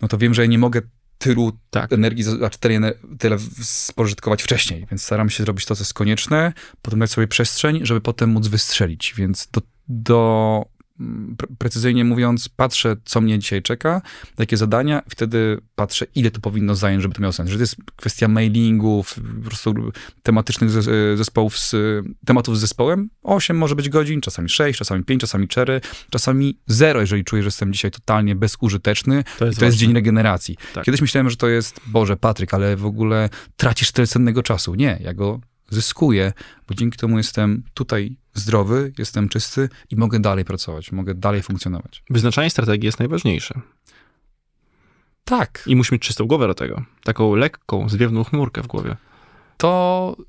no to wiem, że ja nie mogę tylu tak. energii, znaczy tyle, tyle spożytkować wcześniej, więc staram się zrobić to, co jest konieczne, potem dać sobie przestrzeń, żeby potem móc wystrzelić, więc do, do Mm, precyzyjnie mówiąc, patrzę, co mnie dzisiaj czeka, jakie zadania, wtedy patrzę, ile to powinno zająć, żeby to miało sens. Że to jest kwestia mailingów, po prostu tematycznych zespołów, z, tematów z zespołem. 8 może być godzin, czasami 6, czasami 5, czasami 4, czasami 0, jeżeli czuję, że jestem dzisiaj totalnie bezużyteczny. To jest, to jest dzień regeneracji. Tak. Kiedyś myślałem, że to jest, Boże, Patryk, ale w ogóle tracisz tyle cennego czasu. Nie, ja go zyskuję, bo dzięki temu jestem tutaj zdrowy, jestem czysty i mogę dalej pracować, mogę dalej funkcjonować. Wyznaczanie strategii jest najważniejsze. Tak. I musimy mieć czystą głowę do tego. Taką lekką, zwiewną chmurkę w głowie. To y,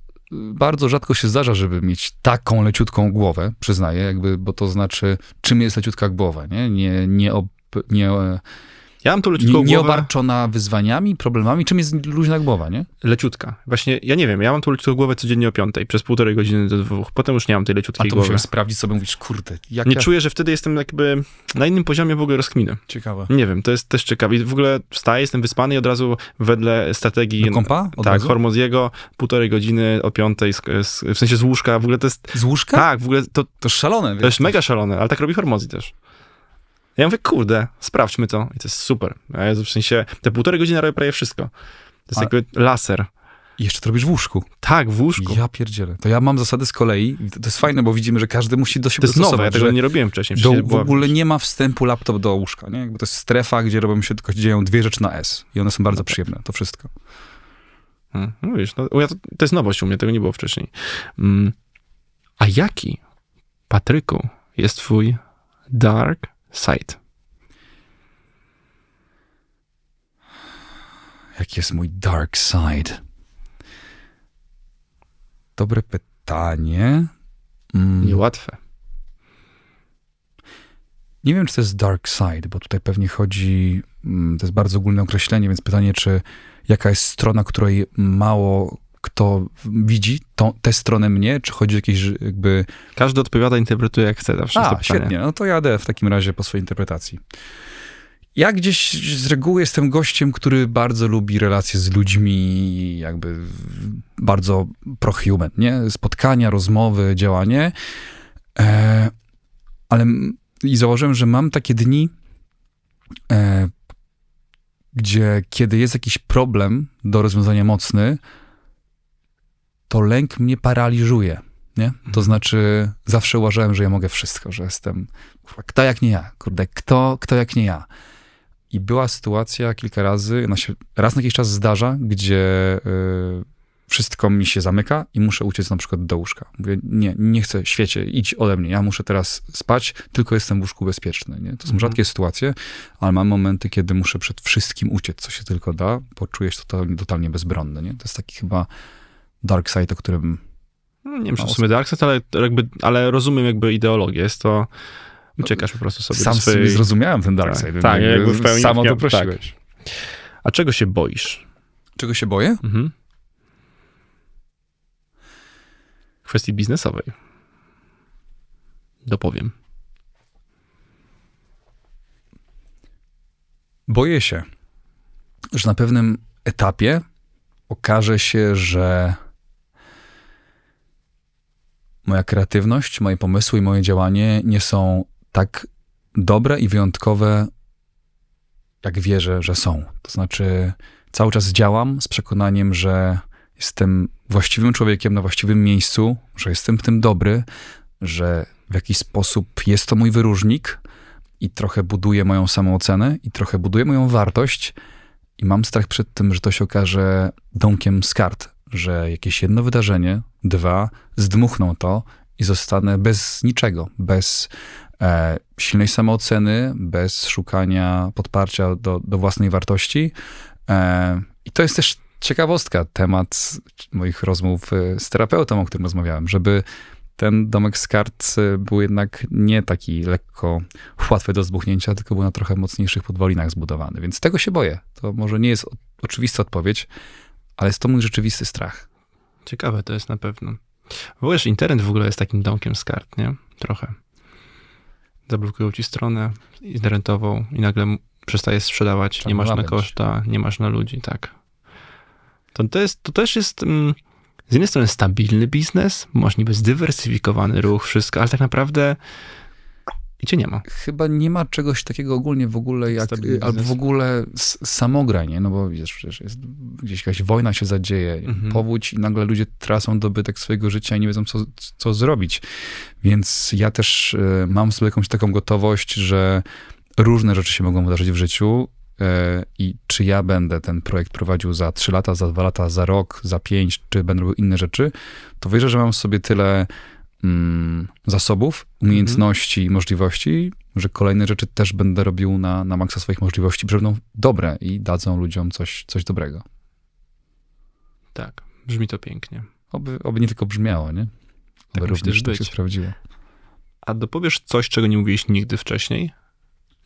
bardzo rzadko się zdarza, żeby mieć taką leciutką głowę, przyznaję, jakby, bo to znaczy, czym jest leciutka głowa, nie? Nie, nie, ob, nie e, ja mam tu leciutką nie, głowę... Nieobarczona wyzwaniami, problemami. Czym jest luźna głowa, nie? Leciutka. Właśnie, ja nie wiem, ja mam tu leciutką głowę codziennie o piątej, przez półtorej godziny do dwóch. Potem już nie mam tej leciutkiej głowy. A to głowy. sprawdzić sobie, mówisz, kurde. nie ja... czuję, że wtedy jestem jakby na innym poziomie w ogóle rozkminy. Ciekawe. Nie wiem, to jest też ciekawe. w ogóle wstaję, jestem wyspany i od razu wedle strategii... Do kompa? Od tak, razu? Hormoziego, półtorej godziny o piątej, w sensie z łóżka. W ogóle to jest... Z łóżka? Tak, w ogóle to... To szalone. Wiesz, to jest mega szalone, ale tak robi hormozy też. Ja mówię, kurde, sprawdźmy to. I to jest super. Ja w sensie, te półtorej godziny robię prawie wszystko. To jest A... jakby laser. I jeszcze to robisz w łóżku. Tak, w łóżku. Ja pierdzielę. To ja mam zasady z kolei. To jest fajne, bo widzimy, że każdy musi do siebie To jest nowe, ja tego nie robiłem wcześniej. Do, w ogóle nie ma wstępu laptop do łóżka, nie? Jakby to jest strefa, gdzie robią się tylko dzieją dwie rzeczy na S. I one są bardzo no tak. przyjemne, to wszystko. Hmm, mówisz, no, no, no ja to, to, jest nowość u mnie, tego nie było wcześniej. Mm. A jaki, Patryku, jest twój dark site. Jaki jest mój dark side? Dobre pytanie. Mm. Niełatwe. Nie wiem, czy to jest dark side, bo tutaj pewnie chodzi, mm, to jest bardzo ogólne określenie, więc pytanie, czy jaka jest strona, której mało kto widzi tą, tę stronę mnie, czy chodzi o jakieś jakby... Każdy odpowiada, interpretuje jak chce zawsze. A, świetnie, no to jadę w takim razie po swojej interpretacji. Ja gdzieś z reguły jestem gościem, który bardzo lubi relacje z ludźmi, jakby bardzo pro-human, nie? Spotkania, rozmowy, działanie. E, ale i założyłem, że mam takie dni, e, gdzie kiedy jest jakiś problem do rozwiązania mocny, to lęk mnie paraliżuje. Nie? Mhm. To znaczy, zawsze uważałem, że ja mogę wszystko, że jestem. kto jak nie ja? Kurde, kto, kto jak nie ja? I była sytuacja kilka razy, raz na jakiś czas zdarza, gdzie y, wszystko mi się zamyka i muszę uciec na przykład do łóżka. Mówię, nie, nie chcę, świecie, idź ode mnie, ja muszę teraz spać, tylko jestem w łóżku bezpieczny. Nie? To są mhm. rzadkie sytuacje, ale mam momenty, kiedy muszę przed wszystkim uciec, co się tylko da, bo czujesz, się totalnie, totalnie bezbronny. Nie? To jest taki chyba Darkseid, o którym... No, nie wiem, czy w sumie Darkseid, ale, jakby, ale rozumiem jakby ideologię. Jest to... Uciekasz po prostu sobie Sam sobie zrozumiałem ten Darkseid. Tak, tak jakby w pełni... Samo to prosiłeś. Tak. A czego się boisz? Czego się boję? Mhm. Kwestii biznesowej. Dopowiem. Boję się, że na pewnym etapie okaże się, że moja kreatywność, moje pomysły i moje działanie nie są tak dobre i wyjątkowe, jak wierzę, że są. To znaczy, cały czas działam z przekonaniem, że jestem właściwym człowiekiem na właściwym miejscu, że jestem w tym dobry, że w jakiś sposób jest to mój wyróżnik i trochę buduje moją samoocenę i trochę buduje moją wartość. I mam strach przed tym, że to się okaże domkiem z kart, że jakieś jedno wydarzenie, dwa, zdmuchną to i zostanę bez niczego, bez e, silnej samooceny, bez szukania podparcia do, do własnej wartości. E, I to jest też ciekawostka, temat moich rozmów e, z terapeutą, o którym rozmawiałem, żeby ten domek z kart e, był jednak nie taki lekko łatwy do zbuchnięcia, tylko był na trochę mocniejszych podwolinach zbudowany. Więc tego się boję. To może nie jest oczywista odpowiedź, ale jest to mój rzeczywisty strach. Ciekawe to jest na pewno. Wiesz, internet w ogóle jest takim domkiem z kart, nie? Trochę. Zablokują ci stronę internetową i nagle przestajesz sprzedawać, Tam nie masz na koszta, nie masz na ludzi, tak. To, to, jest, to też jest mm, z jednej strony stabilny biznes, masz niby zdywersyfikowany ruch, wszystko, ale tak naprawdę i cię nie ma. Chyba nie ma czegoś takiego ogólnie w ogóle, jak, y, albo w ogóle samogra, nie? no bo wiesz, przecież jest gdzieś jakaś wojna się zadzieje, mhm. powódź i nagle ludzie tracą dobytek swojego życia i nie wiedzą, co, co zrobić. Więc ja też y, mam sobie jakąś taką gotowość, że różne rzeczy się mogą wydarzyć w życiu y, i czy ja będę ten projekt prowadził za 3 lata, za 2 lata, za rok, za 5, czy będę robił inne rzeczy, to wierzę, że mam sobie tyle mm, zasobów, mhm. umiejętności i możliwości, że kolejne rzeczy też będę robił na, na maksa swoich możliwości, że będą dobre i dadzą ludziom coś, coś dobrego. Tak, brzmi to pięknie. Oby, oby nie tylko brzmiało, nie? Oby tak również tak się sprawdziło. A dopowiesz coś, czego nie mówiłeś nigdy wcześniej?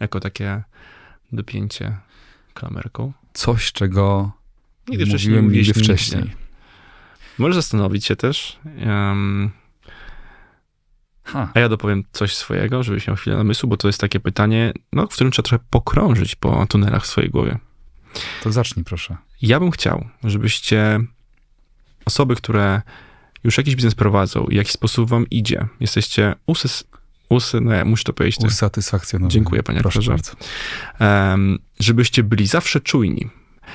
Jako takie dopięcie klamerką. Coś, czego nigdy mówiłem wcześniej, nigdy wcześniej. Nigdy. Możesz zastanowić się też, um, Ha. A ja dopowiem coś swojego, żebyś miał chwilę namysłu, bo to jest takie pytanie, no, w którym trzeba trochę pokrążyć po tunelach w swojej głowie. To zacznij, proszę. Ja bym chciał, żebyście osoby, które już jakiś biznes prowadzą i w jakiś sposób wam idzie, jesteście usys... usy... No ja muszę to powiedzieć. Tak? Usatysfakcjonowani. Dziękuję, panie Proszę bardzo. Um, żebyście byli zawsze czujni.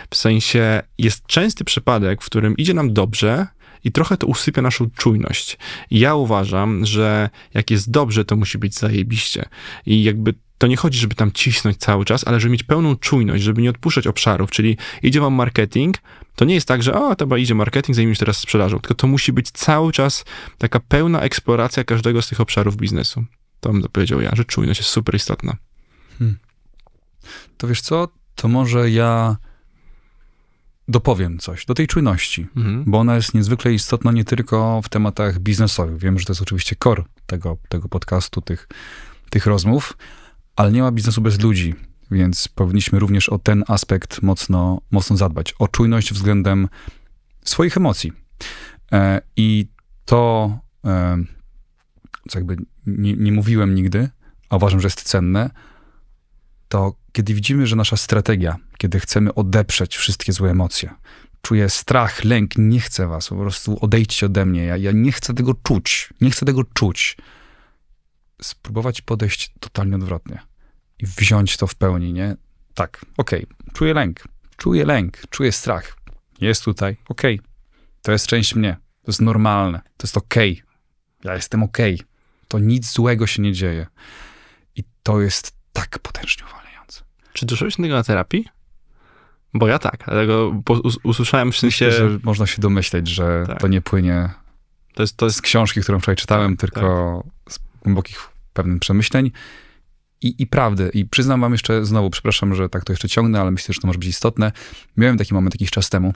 W sensie jest częsty przypadek, w którym idzie nam dobrze, i trochę to usypia naszą czujność. ja uważam, że jak jest dobrze, to musi być zajebiście. I jakby to nie chodzi, żeby tam cisnąć cały czas, ale żeby mieć pełną czujność, żeby nie odpuszczać obszarów, czyli idzie wam marketing, to nie jest tak, że o, to idzie marketing, zajmij się teraz sprzedażą, tylko to musi być cały czas taka pełna eksploracja każdego z tych obszarów biznesu. To bym powiedział ja, że czujność jest super istotna. Hmm. To wiesz co, to może ja dopowiem coś do tej czujności, mhm. bo ona jest niezwykle istotna nie tylko w tematach biznesowych. Wiem, że to jest oczywiście core tego, tego podcastu, tych, tych rozmów, ale nie ma biznesu bez ludzi, więc powinniśmy również o ten aspekt mocno, mocno zadbać. O czujność względem swoich emocji. E, I to, e, co jakby nie, nie mówiłem nigdy, a uważam, że jest cenne, to kiedy widzimy, że nasza strategia, kiedy chcemy odeprzeć wszystkie złe emocje, czuję strach, lęk, nie chcę was, po prostu odejdźcie ode mnie, ja, ja nie chcę tego czuć, nie chcę tego czuć. Spróbować podejść totalnie odwrotnie i wziąć to w pełni, nie? Tak, okej, okay. czuję lęk, czuję lęk, czuję strach, jest tutaj, okej, okay. to jest część mnie, to jest normalne, to jest okej, okay. ja jestem okej, to nic złego się nie dzieje. I to jest tak potężnie uwalne. Czy doszłeś do tego na terapii? Bo ja tak, dlatego usłyszałem w sensie... Myślę, że można się domyśleć, że tak. to nie płynie to jest, to jest... z książki, którą wczoraj czytałem, tak, tylko tak. z głębokich pewnych przemyśleń i, i prawdy. I przyznam wam jeszcze, znowu przepraszam, że tak to jeszcze ciągnę, ale myślę, że to może być istotne. Miałem taki moment jakiś czas temu,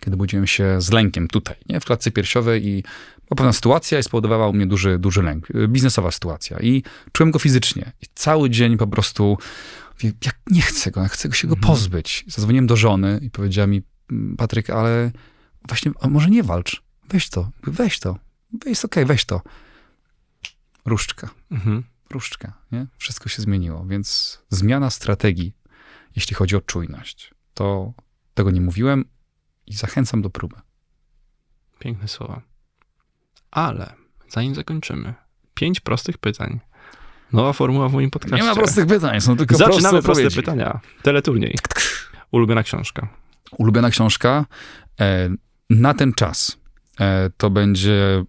kiedy budziłem się z lękiem tutaj, nie? w klatce piersiowej i była pewna sytuacja i spowodowała u mnie duży, duży lęk. Biznesowa sytuacja. I czułem go fizycznie. I cały dzień po prostu Mówię, jak nie chcę go, chcę się go mhm. pozbyć. Zadzwoniłem do żony i powiedziała mi, mm, Patryk, ale właśnie, może nie walcz. Weź to, weź to. Jest okej, okay, weź to. Różdżka. Mhm. Różdżka, nie? Wszystko się zmieniło, więc zmiana strategii, jeśli chodzi o czujność, to tego nie mówiłem i zachęcam do próby. Piękne słowa. Ale zanim zakończymy, pięć prostych pytań, Nowa formuła w moim podcaście. Nie ma prostych pytań, są tylko Zaczynamy proste, proste pytania. Teleturniej. Ulubiona książka. Ulubiona książka e, na ten czas e, to będzie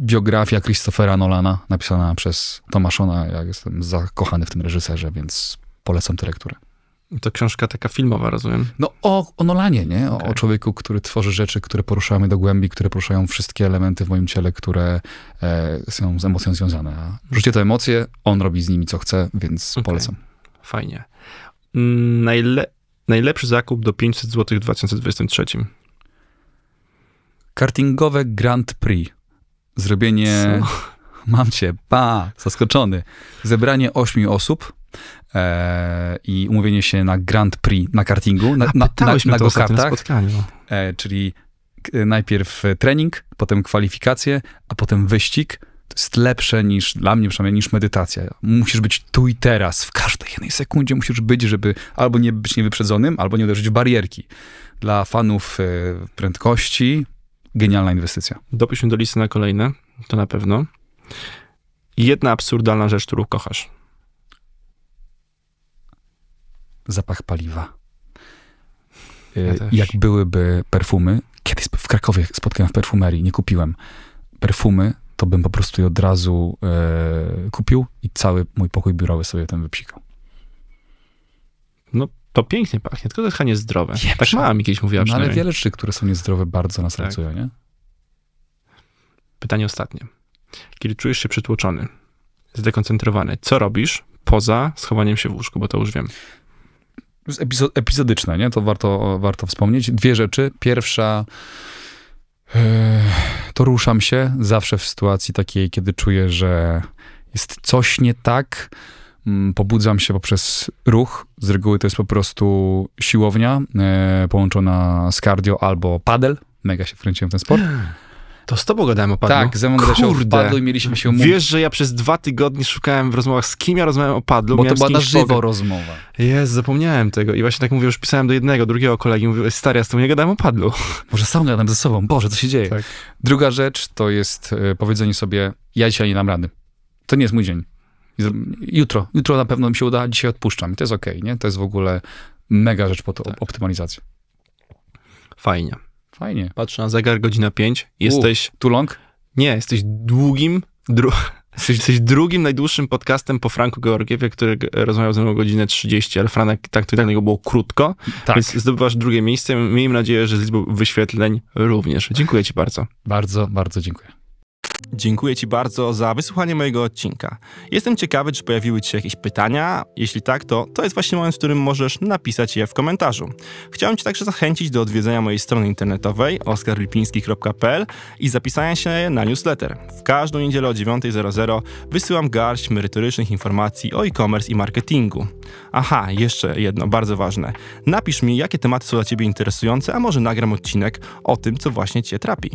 biografia Christophera Nolana, napisana przez Tomaszona. Ja jestem zakochany w tym reżyserze, więc polecam tę lekturę. To książka taka filmowa, rozumiem? No o, o Nolanie, nie? O, okay. o, człowieku, który tworzy rzeczy, które poruszają mnie do głębi, które poruszają wszystkie elementy w moim ciele, które e, są z emocją związane. A rzucie te emocje, on robi z nimi co chce, więc okay. polecam. Fajnie. Mm, najle najlepszy zakup do 500 zł w 2023? Kartingowe Grand Prix. Zrobienie... Co? Mam cię, pa, zaskoczony. Zebranie ośmiu osób e, i umówienie się na Grand Prix na kartingu, na, A, na, na, na go-kartach, e, czyli e, najpierw e, trening, potem kwalifikacje, a potem wyścig, to jest lepsze niż, dla mnie przynajmniej, niż medytacja. Musisz być tu i teraz, w każdej jednej sekundzie musisz być, żeby albo nie być niewyprzedzonym, albo nie uderzyć w barierki. Dla fanów e, prędkości genialna inwestycja. Dopiszmy do listy na kolejne, to na pewno. Jedna absurdalna rzecz, którą kochasz. zapach paliwa. Ja y, Jak byłyby perfumy, kiedyś w Krakowie spotkałem w perfumerii, nie kupiłem. Perfumy, to bym po prostu je od razu e, kupił i cały mój pokój biurowy sobie ten wypsikał. No to pięknie pachnie, tylko to jest chyba niezdrowe. Nie tak mała mi kiedyś mówiła no, Ale wiele rzeczy, które są niezdrowe, bardzo nas tak. Racują, nie? Pytanie ostatnie. Kiedy czujesz się przytłoczony, zdekoncentrowany, co robisz poza schowaniem się w łóżku, bo to już wiem jest epizodyczne, nie? To warto, warto wspomnieć. Dwie rzeczy. Pierwsza e, to ruszam się zawsze w sytuacji takiej, kiedy czuję, że jest coś nie tak. Mm, pobudzam się poprzez ruch. Z reguły to jest po prostu siłownia e, połączona z cardio albo padel. Mega się wkręciłem w ten sport. To z tobą gadałem o padlu? Tak, ze mną gadałem o padlu i mieliśmy się umówić. Wiesz, że ja przez dwa tygodnie szukałem w rozmowach, z kim ja rozmawiałem o padlu. Bo Miałem to była na żywo rozmowa. Jest, zapomniałem tego. I właśnie tak mówię, już pisałem do jednego, drugiego kolegi, mówię, stary, ja z tobą nie gadałem o padlu. Może sam gadam ze sobą, Boże, co się dzieje. Tak. Druga rzecz to jest e, powiedzenie sobie, ja dzisiaj nie dam rady. To nie jest mój dzień. Jutro, jutro na pewno mi się uda, dzisiaj odpuszczam. I to jest okej, okay, nie? To jest w ogóle mega rzecz po tak. optymalizację. Fajnie. Fajnie. Patrzę na zegar, godzina 5. Jesteś. Tu long? Nie, jesteś długim. Dru... Jesteś, jesteś, drugim najdłuższym podcastem po Franku Georgiewie, który rozmawiał ze mną godzinę 30, ale Franek tak to i tak niego było krótko, tak. więc zdobywasz drugie miejsce. Miejmy nadzieję, że z liczbą wyświetleń również. Dziękuję ci bardzo. Bardzo, bardzo dziękuję. Dziękuję Ci bardzo za wysłuchanie mojego odcinka. Jestem ciekawy, czy pojawiły Ci się jakieś pytania. Jeśli tak, to to jest właśnie moment, w którym możesz napisać je w komentarzu. Chciałem Cię także zachęcić do odwiedzenia mojej strony internetowej oskarlipiński.pl i zapisania się na newsletter. W każdą niedzielę o 9.00 wysyłam garść merytorycznych informacji o e-commerce i marketingu. Aha, jeszcze jedno, bardzo ważne. Napisz mi, jakie tematy są dla Ciebie interesujące, a może nagram odcinek o tym, co właśnie Cię trapi.